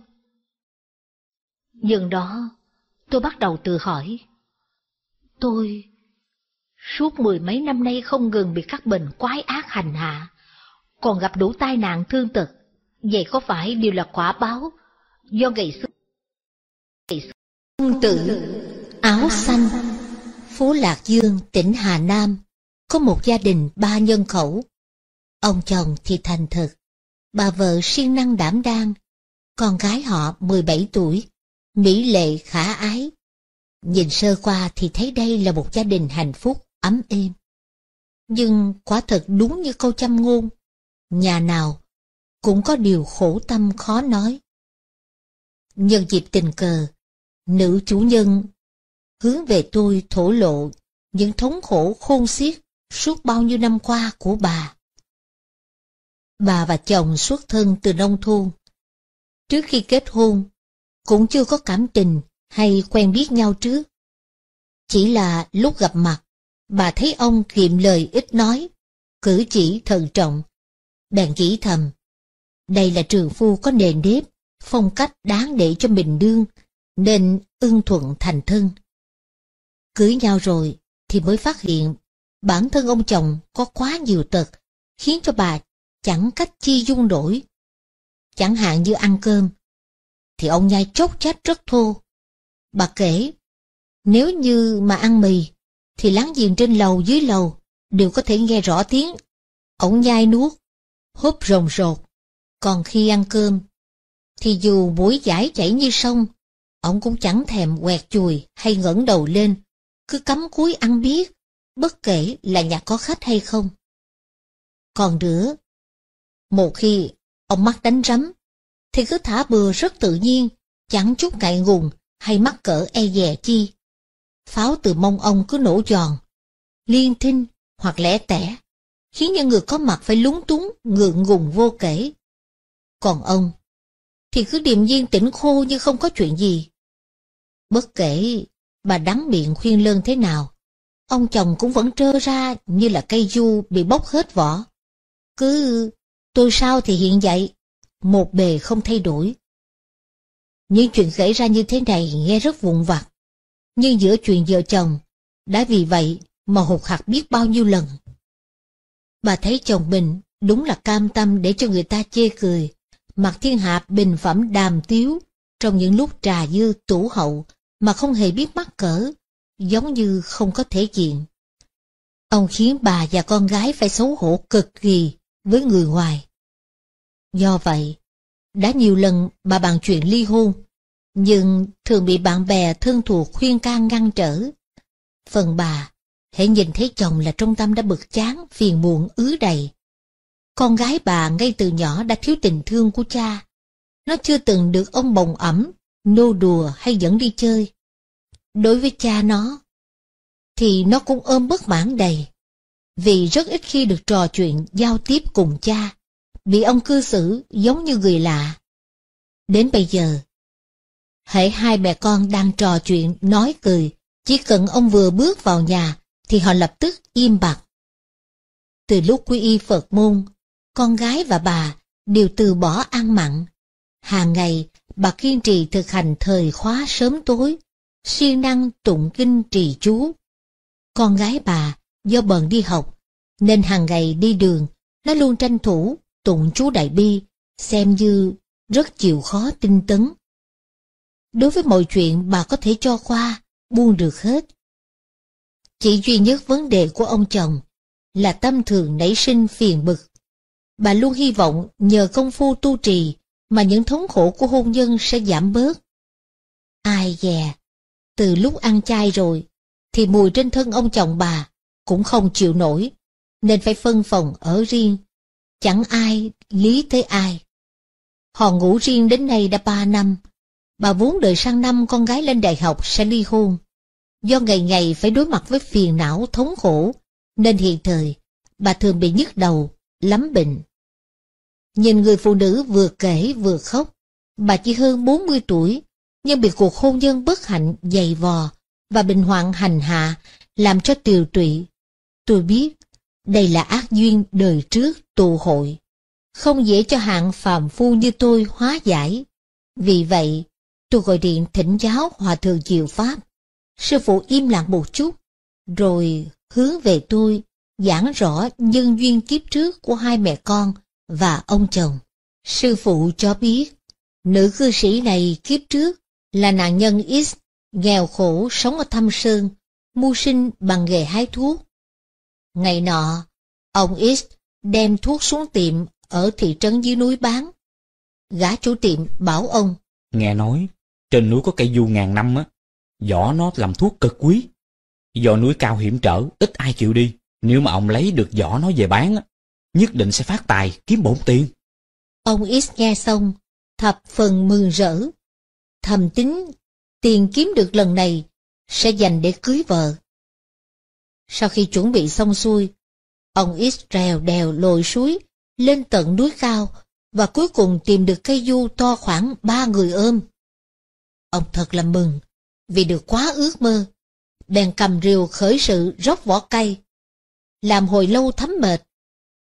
Speaker 2: Nhưng đó, tôi bắt đầu tự hỏi. Tôi, suốt mười mấy năm nay không ngừng bị các bệnh quái ác hành hạ, còn gặp đủ tai nạn thương tật, Vậy có phải đều là quả báo do ngày xưa? Tương tự áo xanh Phố Lạc Dương, tỉnh Hà Nam Có một gia đình ba nhân khẩu Ông chồng thì thành thực Bà vợ siêng năng đảm đang Con gái họ 17 tuổi Mỹ lệ khả ái Nhìn sơ qua thì thấy đây là một gia đình hạnh phúc, ấm êm Nhưng quả thật đúng như câu châm ngôn Nhà nào cũng có điều khổ tâm khó nói. Nhân dịp tình cờ, nữ chủ nhân hướng về tôi thổ lộ những thống khổ khôn xiết suốt bao nhiêu năm qua của bà. Bà và chồng xuất thân từ nông thôn. Trước khi kết hôn, cũng chưa có cảm tình hay quen biết nhau trước. Chỉ là lúc gặp mặt, bà thấy ông kiệm lời ít nói, cử chỉ thận trọng. Bèn nghĩ thầm, đây là trường phu có nền nếp, phong cách đáng để cho mình đương, nên ưng thuận thành thân. Cưới nhau rồi thì mới phát hiện bản thân ông chồng có quá nhiều tật, khiến cho bà chẳng cách chi dung nổi. Chẳng hạn như ăn cơm, thì ông nhai chốc chát rất thô. Bà kể, nếu như mà ăn mì, thì láng giềng trên lầu dưới lầu đều có thể nghe rõ tiếng. Ông nhai nuốt, húp rồng rột. Còn khi ăn cơm, thì dù buổi giải chảy như sông, ông cũng chẳng thèm quẹt chùi hay ngẩng đầu lên, cứ cắm cúi ăn biết, bất kể là nhà có khách hay không. Còn nữa, một khi ông mắc đánh rắm, thì cứ thả bừa rất tự nhiên, chẳng chút ngại ngùng hay mắc cỡ e dè chi. Pháo từ mông ông cứ nổ giòn, liên thinh hoặc lẻ tẻ, khiến những người có mặt phải lúng túng, ngượng ngùng vô kể. Còn ông thì cứ điềm nhiên tỉnh khô như không có chuyện gì. Bất kể bà đắng miệng khuyên lơn thế nào, ông chồng cũng vẫn trơ ra như là cây du bị bóc hết vỏ. Cứ tôi sao thì hiện vậy, một bề không thay đổi. Những chuyện xảy ra như thế này nghe rất vụn vặt, nhưng giữa chuyện vợ chồng, đã vì vậy mà hụt hạt biết bao nhiêu lần. Bà thấy chồng mình đúng là cam tâm để cho người ta chê cười, mặc thiên hạ bình phẩm đàm tiếu, trong những lúc trà dư tủ hậu, mà không hề biết mắc cỡ, giống như không có thể diện. Ông khiến bà và con gái phải xấu hổ cực kỳ với người ngoài. Do vậy, đã nhiều lần bà bàn chuyện ly hôn, nhưng thường bị bạn bè thân thuộc khuyên can ngăn trở. Phần bà, hãy nhìn thấy chồng là trong tâm đã bực chán, phiền muộn ứ đầy. Con gái bà ngay từ nhỏ đã thiếu tình thương của cha. Nó chưa từng được ông bồng ẩm, nô đùa hay dẫn đi chơi. Đối với cha nó, thì nó cũng ôm bất mãn đầy. Vì rất ít khi được trò chuyện giao tiếp cùng cha, bị ông cư xử giống như người lạ. Đến bây giờ, hễ hai mẹ con đang trò chuyện, nói cười, chỉ cần ông vừa bước vào nhà thì họ lập tức im bặt. Từ lúc quy y Phật môn, con gái và bà đều từ bỏ ăn mặn. Hàng ngày, bà kiên trì thực hành thời khóa sớm tối, siêng năng tụng kinh trì chú. Con gái bà do bận đi học, nên hàng ngày đi đường, nó luôn tranh thủ tụng chú đại bi, xem như rất chịu khó tinh tấn. Đối với mọi chuyện bà có thể cho qua, buông được hết. Chỉ duy nhất vấn đề của ông chồng là tâm thường nảy sinh phiền bực. Bà luôn hy vọng nhờ công phu tu trì mà những thống khổ của hôn nhân sẽ giảm bớt. Ai dè, từ lúc ăn chay rồi, thì mùi trên thân ông chồng bà cũng không chịu nổi, nên phải phân phòng ở riêng. Chẳng ai lý tới ai. Họ ngủ riêng đến nay đã ba năm. Bà vốn đợi sang năm con gái lên đại học sẽ ly hôn. Do ngày ngày phải đối mặt với phiền não thống khổ, nên hiện thời, bà thường bị nhức đầu, lắm bệnh. Nhìn người phụ nữ vừa kể vừa khóc, bà chỉ hơn 40 tuổi, nhưng bị cuộc hôn nhân bất hạnh dày vò và bệnh hoạn hành hạ làm cho tiều tụy. Tôi biết, đây là ác duyên đời trước tù hội, không dễ cho hạng phàm phu như tôi hóa giải. Vì vậy, tôi gọi điện thỉnh giáo Hòa Thượng Diệu Pháp. Sư phụ im lặng một chút, rồi hướng về tôi giảng rõ nhân duyên kiếp trước của hai mẹ con và ông chồng. Sư phụ cho biết, nữ cư sĩ này kiếp trước là nạn nhân X, nghèo khổ sống ở Thâm Sơn, mưu sinh bằng nghề hái thuốc. Ngày nọ, ông X đem thuốc xuống tiệm ở thị trấn dưới núi bán. Gã chủ tiệm bảo ông.
Speaker 6: Nghe nói, trên núi có cây du ngàn năm á, vỏ nó làm thuốc cực quý. Do núi cao hiểm trở, ít ai chịu đi. Nếu mà ông lấy được vỏ nó về bán, nhất định sẽ phát tài, kiếm bổn tiền.
Speaker 2: Ông X nghe xong, thập phần mừng rỡ. Thầm tính, tiền kiếm được lần này sẽ dành để cưới vợ. Sau khi chuẩn bị xong xuôi, ông X trèo đèo lội suối, lên tận núi cao và cuối cùng tìm được cây du to khoảng ba người ôm. Ông thật là mừng, vì được quá ước mơ. Bèn cầm rìu khởi sự róc vỏ cây, làm hồi lâu thấm mệt.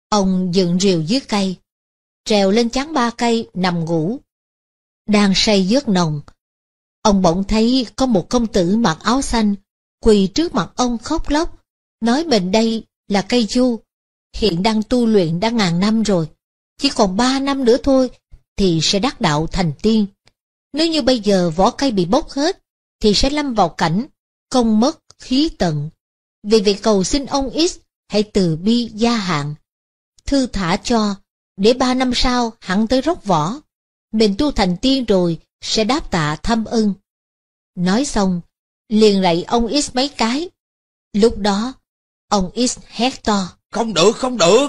Speaker 2: Ông dựng rìu dưới cây, trèo lên chán ba cây nằm ngủ. Đang say giấc nồng, ông bỗng thấy có một công tử mặc áo xanh quỳ trước mặt ông khóc lóc, nói mình đây là cây chu, hiện đang tu luyện đã ngàn năm rồi, chỉ còn ba năm nữa thôi thì sẽ đắc đạo thành tiên. Nếu như bây giờ vỏ cây bị bốc hết, thì sẽ lâm vào cảnh công mất khí tận. Vì vậy cầu xin ông X hãy từ bi gia hạn. Thư thả cho, để ba năm sau hẳn tới rốc vỏ. Mình tu thành tiên rồi, sẽ đáp tạ thâm ưng. Nói xong, liền lạy ông X mấy cái. Lúc đó, ông X hét to. Không được, không được.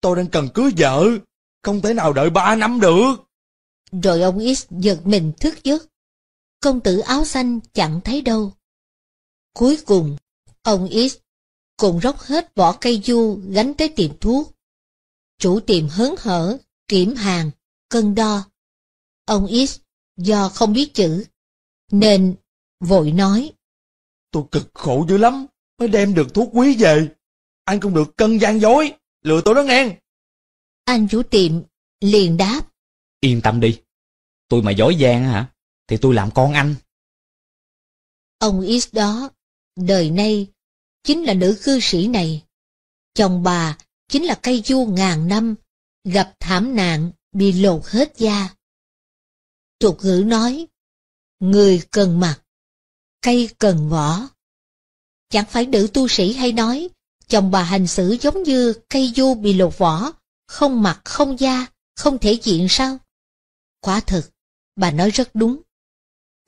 Speaker 7: Tôi đang cần cưới vợ, không thể nào đợi ba năm được.
Speaker 2: Rồi ông X giật mình thức giấc. Công tử áo xanh chẳng thấy đâu. Cuối cùng, ông X cùng róc hết vỏ cây du gánh tới tiệm thuốc. Chủ tiệm hớn hở, kiểm hàng, cân đo. Ông X do không biết chữ, nên vội nói.
Speaker 5: Tôi cực
Speaker 7: khổ dữ lắm, mới đem được thuốc quý về. Anh không được cân gian dối, lừa tôi đó nghe.
Speaker 2: Anh chủ tiệm liền đáp.
Speaker 5: Yên tâm đi, tôi mà dối gian hả, thì tôi làm con anh.
Speaker 2: Ông X đó, đời nay chính là nữ cư sĩ này. Chồng bà chính là cây du ngàn năm, gặp thảm nạn, bị lột hết da. Tục ngữ nói, người cần mặt, cây cần vỏ. Chẳng phải nữ tu sĩ hay nói, chồng bà hành xử giống như cây du bị lột vỏ, không mặt không da, không thể diện sao? Quả thực, bà nói rất đúng.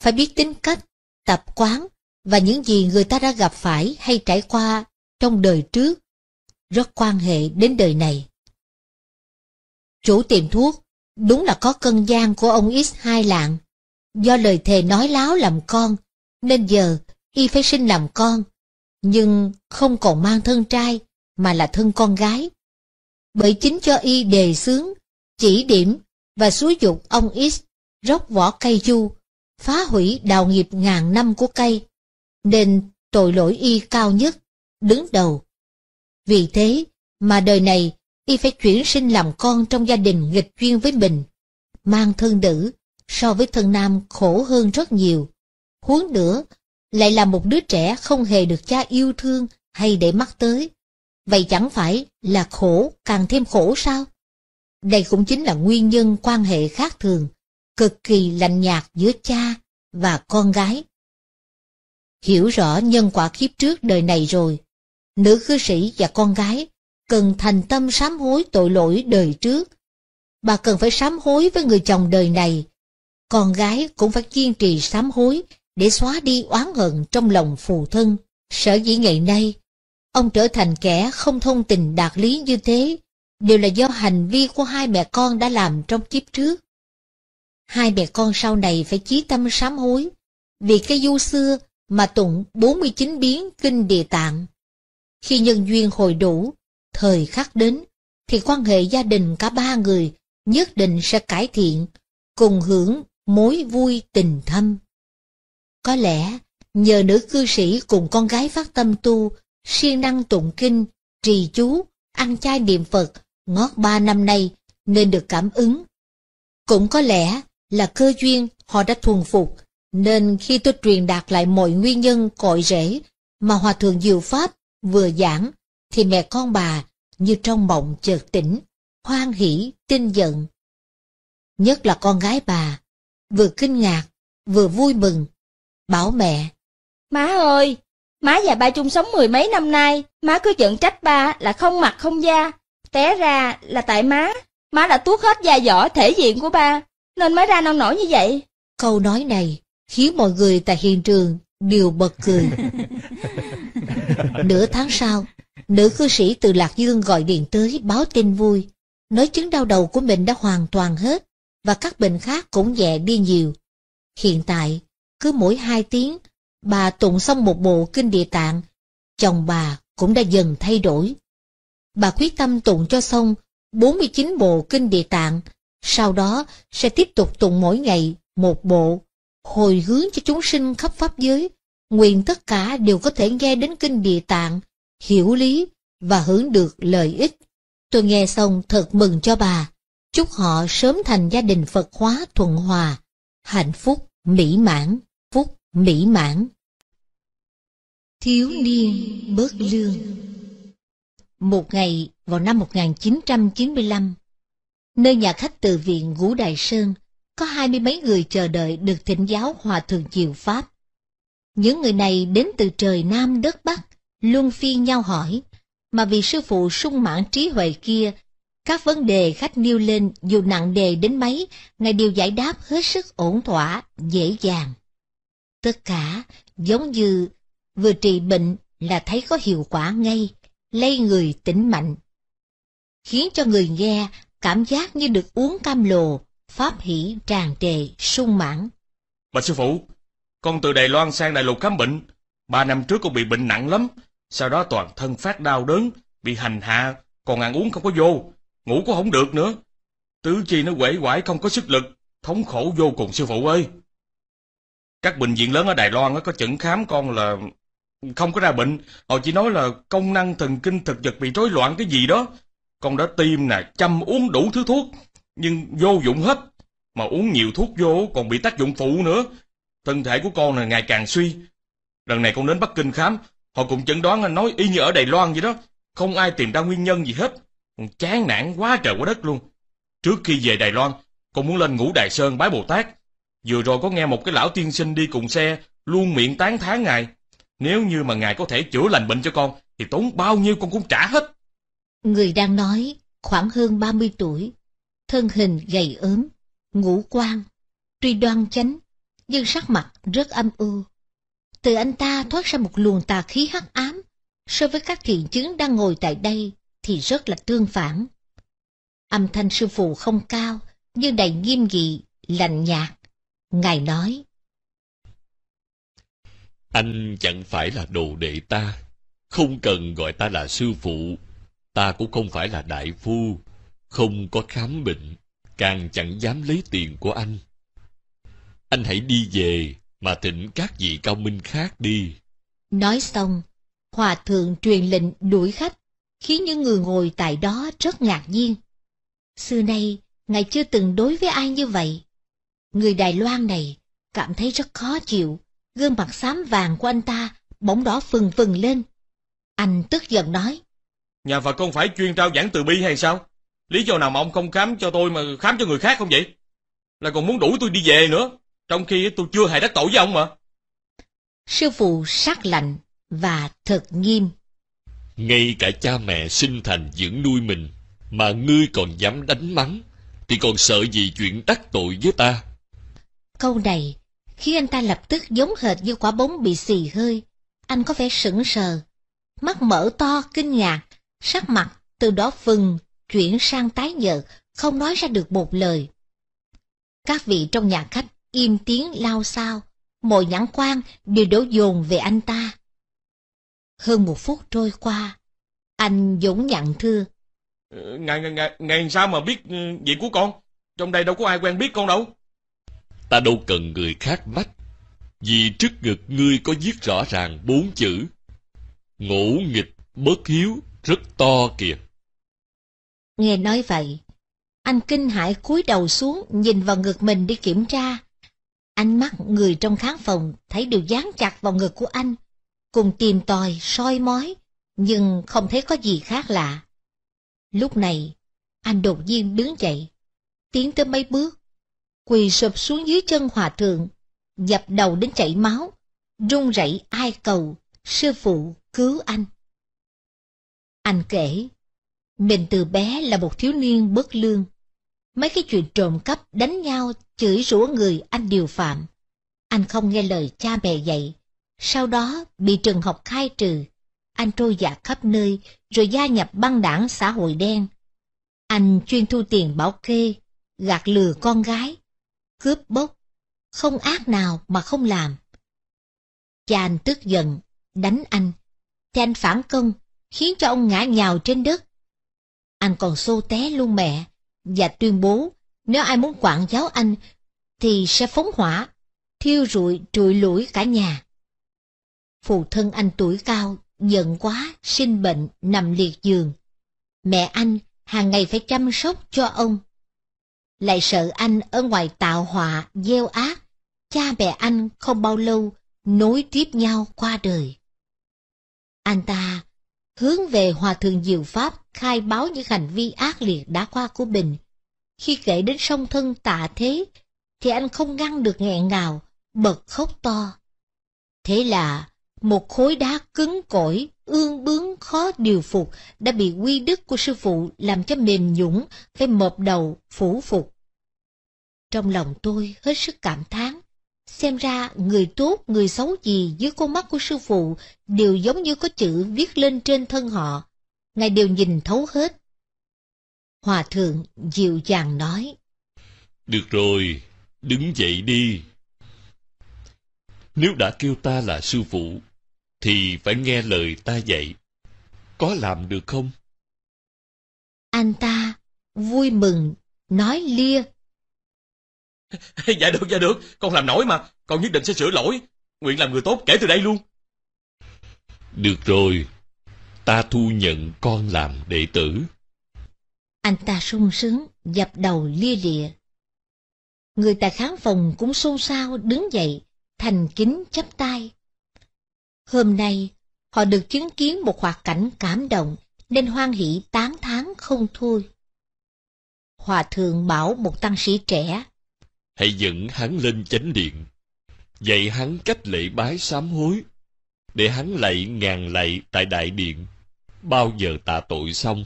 Speaker 2: Phải biết tính cách, tập quán và những gì người ta đã gặp phải hay trải qua trong đời trước rất quan hệ đến đời này. Chủ tiệm thuốc đúng là có cân gian của ông X hai lạng. Do lời thề nói láo làm con, nên giờ y phải sinh làm con, nhưng không còn mang thân trai mà là thân con gái. Bởi chính cho y đề xướng, chỉ điểm và xúi dục ông X róc vỏ cây chu phá hủy đào nghiệp ngàn năm của cây nên tội lỗi y cao nhất, đứng đầu. Vì thế mà đời này y phải chuyển sinh làm con trong gia đình nghịch duyên với mình. Mang thân nữ so với thân nam khổ hơn rất nhiều. Huống nữa, lại là một đứa trẻ không hề được cha yêu thương hay để mắt tới. Vậy chẳng phải là khổ càng thêm khổ sao? Đây cũng chính là nguyên nhân quan hệ khác thường, cực kỳ lạnh nhạt giữa cha và con gái hiểu rõ nhân quả kiếp trước đời này rồi. Nữ cư sĩ và con gái cần thành tâm sám hối tội lỗi đời trước. Bà cần phải sám hối với người chồng đời này. Con gái cũng phải kiên trì sám hối để xóa đi oán hận trong lòng phù thân. Sở dĩ ngày nay, ông trở thành kẻ không thông tình đạt lý như thế, đều là do hành vi của hai mẹ con đã làm trong kiếp trước. Hai mẹ con sau này phải chí tâm sám hối, vì cái du xưa mà tụng 49 biến kinh địa tạng. Khi nhân duyên hồi đủ, thời khắc đến, thì quan hệ gia đình cả ba người nhất định sẽ cải thiện, cùng hưởng mối vui tình thâm. Có lẽ, nhờ nữ cư sĩ cùng con gái phát tâm tu, siêng năng tụng kinh, trì chú, ăn chay niệm Phật, ngót ba năm nay nên được cảm ứng. Cũng có lẽ là cơ duyên họ đã thuần phục nên khi tôi truyền đạt lại mọi nguyên nhân cội rễ mà Hòa Thượng Diệu Pháp vừa giảng, thì mẹ con bà như trong mộng chợt tỉnh, hoan hỷ, tin giận. Nhất là con gái bà, vừa kinh ngạc, vừa vui mừng, bảo mẹ. Má ơi, má và ba chung sống mười mấy năm nay, má cứ giận trách ba là không mặt không da, té ra là tại má, má đã tuốt hết da vỏ thể diện của ba, nên mới ra nông nổi như vậy. Câu nói này khiến mọi người tại hiện trường đều bật cười. Nửa tháng sau, nữ cư sĩ từ Lạc Dương gọi điện tới báo tin vui, nói chứng đau đầu của mình đã hoàn toàn hết và các bệnh khác cũng nhẹ đi nhiều. Hiện tại, cứ mỗi hai tiếng, bà tụng xong một bộ kinh địa tạng, chồng bà cũng đã dần thay đổi. Bà quyết tâm tụng cho xong 49 bộ kinh địa tạng, sau đó sẽ tiếp tục tụng mỗi ngày một bộ hồi hướng cho chúng sinh khắp pháp giới, nguyện tất cả đều có thể nghe đến kinh địa tạng, hiểu lý và hưởng được lợi ích. Tôi nghe xong thật mừng cho bà, chúc họ sớm thành gia đình Phật hóa thuận hòa, hạnh phúc, mỹ mãn, phúc, mỹ mãn. Thiếu niên bớt lương Một ngày vào năm 1995, nơi nhà khách từ viện Ngũ Đại Sơn, có hai mươi mấy người chờ đợi được thỉnh giáo hòa thượng diệu pháp. Những người này đến từ trời Nam đất Bắc, luôn phiên nhau hỏi, mà vì sư phụ sung mãn trí huệ kia, các vấn đề khách nêu lên dù nặng đề đến mấy, Ngài đều giải đáp hết sức ổn thỏa, dễ dàng. Tất cả giống như vừa trị bệnh là thấy có hiệu quả ngay, lây người tỉnh mạnh. Khiến cho người nghe cảm giác như được uống cam lồ, pháp hỷ tràn trề sung mãn
Speaker 7: bà sư phụ con từ đài loan sang đại lục khám bệnh ba năm trước con bị bệnh nặng lắm sau đó toàn thân phát đau đớn bị hành hạ còn ăn uống không có vô ngủ cũng không được nữa tứ chi nó quể quải không có sức lực thống khổ vô cùng sư phụ ơi các bệnh viện lớn ở đài loan có chẩn khám con là không có ra bệnh họ chỉ nói là công năng thần kinh thực vật bị rối loạn cái gì đó con đã tiêm nè chăm uống đủ thứ thuốc nhưng vô dụng hết. Mà uống nhiều thuốc vô còn bị tác dụng phụ nữa. Thân thể của con này ngày càng suy. Lần này con đến Bắc Kinh khám, họ cũng chẩn đoán anh nói y như ở Đài Loan vậy đó. Không ai tìm ra nguyên nhân gì hết. Còn chán nản quá trời quá đất luôn. Trước khi về Đài Loan, con muốn lên ngủ Đài Sơn bái Bồ Tát. Vừa rồi có nghe một cái lão tiên sinh đi cùng xe, luôn miệng tán thán ngài. Nếu như mà ngài có thể chữa lành bệnh cho con, thì tốn bao nhiêu con cũng trả hết.
Speaker 2: Người đang nói, khoảng hơn 30 tuổi, thân hình gầy ốm, ngũ quan, tuy đoan chánh, nhưng sắc mặt rất âm u. Từ anh ta thoát ra một luồng tà khí hắc ám, so với các thiện chứng đang ngồi tại đây thì rất là tương phản. Âm thanh sư phụ không cao, nhưng đầy nghiêm nghị, lạnh nhạt. Ngài nói,
Speaker 3: Anh chẳng phải là đồ đệ ta, không cần gọi ta là sư phụ, ta cũng không phải là đại phu, không có khám bệnh càng chẳng dám lấy tiền của anh anh hãy đi về mà thỉnh các vị cao minh khác đi
Speaker 2: nói xong hòa thượng truyền lệnh đuổi khách khiến những người ngồi tại đó rất ngạc nhiên xưa nay ngài chưa từng đối với ai như vậy người đài loan này cảm thấy rất khó chịu gương mặt xám vàng của anh ta bỗng đỏ phừng phừng lên anh tức giận nói
Speaker 7: nhà phật không phải chuyên trao giảng từ bi hay sao Lý do nào mà ông không khám cho tôi mà khám cho người khác không vậy? Là còn muốn đuổi tôi đi về nữa, trong khi tôi chưa hề đắc tội với ông mà.
Speaker 2: Sư phụ sắc lạnh và
Speaker 3: thật nghiêm. Ngay cả cha mẹ sinh thành dưỡng nuôi mình, mà ngươi còn dám đánh mắng, thì còn sợ gì chuyện đắc tội với ta?
Speaker 2: Câu này khi anh ta lập tức giống hệt như quả bóng bị xì hơi. Anh có vẻ sững sờ, mắt mở to kinh ngạc, sắc mặt từ đó phừng chuyển sang tái nhợt, không nói ra được một lời. Các vị trong nhà khách im tiếng lao sao, mọi nhãn quan đều đổ dồn về anh ta. Hơn một phút trôi qua, anh dũng nhận thưa.
Speaker 7: Ờ, ngài, ngài, ngài sao mà biết ừ, việc của con? Trong đây đâu có ai quen biết con đâu. Ta đâu cần người khác mắt, vì trước ngực ngươi có viết rõ ràng bốn chữ.
Speaker 3: ngủ nghịch, bất hiếu, rất to kìa.
Speaker 5: Nghe
Speaker 2: nói vậy, anh kinh hãi cúi đầu xuống nhìn vào ngực mình đi kiểm tra. Ánh mắt người trong khán phòng thấy đều dán chặt vào ngực của anh, cùng tìm tòi, soi mói, nhưng không thấy có gì khác lạ. Lúc này, anh đột nhiên đứng dậy, tiến tới mấy bước, quỳ sụp xuống dưới chân hòa thượng, dập đầu đến chảy máu, run rẩy ai cầu, sư phụ cứu anh. Anh kể, mình từ bé là một thiếu niên bất lương. Mấy cái chuyện trộm cắp, đánh nhau, chửi rủa người anh điều phạm. Anh không nghe lời cha mẹ dạy. Sau đó bị trường học khai trừ. Anh trôi dạt khắp nơi, rồi gia nhập băng đảng xã hội đen. Anh chuyên thu tiền bảo kê, gạt lừa con gái, cướp bóc, không ác nào mà không làm. Cha anh tức giận, đánh anh. Thì anh phản công, khiến cho ông ngã nhào trên đất anh còn xô té luôn mẹ, và tuyên bố nếu ai muốn quảng giáo anh thì sẽ phóng hỏa, thiêu rụi trụi lũi cả nhà. Phụ thân anh tuổi cao, giận quá, sinh bệnh, nằm liệt giường. Mẹ anh hàng ngày phải chăm sóc cho ông. Lại sợ anh ở ngoài tạo họa, gieo ác, cha mẹ anh không bao lâu nối tiếp nhau qua đời. Anh ta hướng về Hòa Thượng Diệu Pháp khai báo những hành vi ác liệt đã qua của mình. Khi kể đến song thân tạ thế, thì anh không ngăn được nghẹn ngào, bật khóc to. Thế là một khối đá cứng cỏi, ương bướng khó điều phục đã bị quy đức của sư phụ làm cho mềm nhũng, phải mộp đầu, phủ phục. Trong lòng tôi hết sức cảm thán Xem ra người tốt, người xấu gì dưới con mắt của sư phụ đều giống như có chữ viết lên trên thân họ. Ngài đều nhìn thấu hết. Hòa thượng dịu dàng nói.
Speaker 3: Được rồi, đứng dậy đi. Nếu đã kêu ta là sư phụ, thì phải nghe lời ta dạy. Có làm được không?
Speaker 2: Anh ta vui mừng, nói lia
Speaker 7: dạ được, dạ được, con làm nổi mà, con nhất định sẽ sửa lỗi, nguyện làm người tốt kể từ đây luôn.
Speaker 3: Được rồi, ta thu nhận con làm đệ tử.
Speaker 2: Anh ta sung sướng, dập đầu lia lịa. Người tài khán phòng cũng xôn xao đứng dậy, thành kính chắp tay. Hôm nay, họ được chứng kiến một hoạt cảnh cảm động, nên hoan hỷ tán thán không thôi. Hòa thượng bảo một tăng sĩ trẻ
Speaker 3: hãy dẫn hắn lên chánh điện dạy hắn cách lễ bái sám hối để hắn lạy ngàn lạy tại đại điện bao giờ tạ tội xong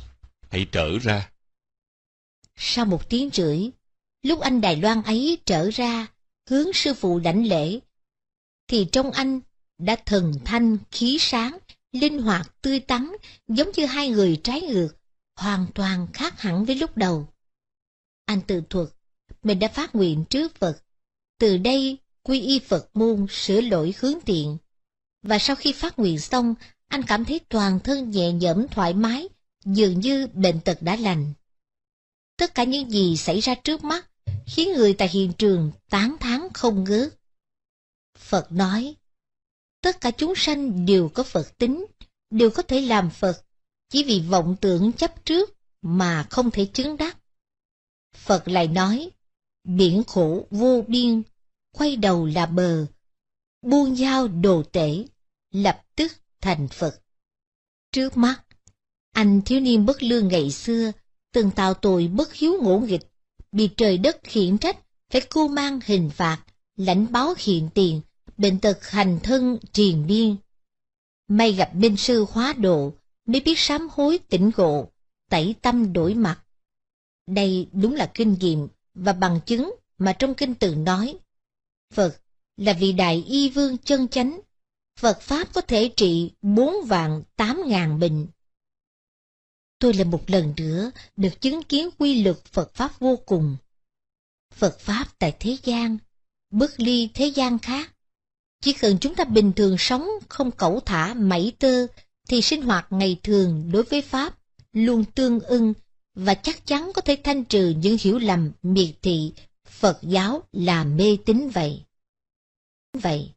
Speaker 3: hãy trở ra
Speaker 2: sau một tiếng rưỡi lúc anh đài loan ấy trở ra hướng sư phụ đảnh lễ thì trong anh đã thần thanh khí sáng linh hoạt tươi tắn giống như hai người trái ngược hoàn toàn khác hẳn với lúc đầu anh tự thuật mình đã phát nguyện trước Phật. Từ đây, quy y Phật môn sửa lỗi hướng thiện. Và sau khi phát nguyện xong, anh cảm thấy toàn thân nhẹ nhõm thoải mái, dường như bệnh tật đã lành. Tất cả những gì xảy ra trước mắt khiến người tại hiện trường tán thán không ngớt. Phật nói, tất cả chúng sanh đều có Phật tính, đều có thể làm Phật, chỉ vì vọng tưởng chấp trước mà không thể chứng đắc. Phật lại nói, biển khổ vô biên, quay đầu là bờ, buông dao đồ tể, lập tức thành Phật. Trước mắt, anh thiếu niên bất lương ngày xưa từng tạo tội bất hiếu ngỗ nghịch, bị trời đất khiển trách, phải cưu mang hình phạt, lãnh báo hiện tiền, bệnh tật hành thân triền biên May gặp binh sư hóa độ, mới biết sám hối tỉnh ngộ, tẩy tâm đổi mặt. Đây đúng là kinh nghiệm và bằng chứng mà trong kinh tự nói. Phật là vị đại y vương chân chánh. Phật Pháp có thể trị bốn vạn tám ngàn bệnh. Tôi lại một lần nữa được chứng kiến quy luật Phật Pháp vô cùng. Phật Pháp tại thế gian, bất ly thế gian khác. Chỉ cần chúng ta bình thường sống không cẩu thả mảy tơ, thì sinh hoạt ngày thường đối với Pháp luôn tương ưng và chắc chắn có thể thanh trừ những hiểu lầm miệt thị Phật giáo là mê tín vậy. Vậy,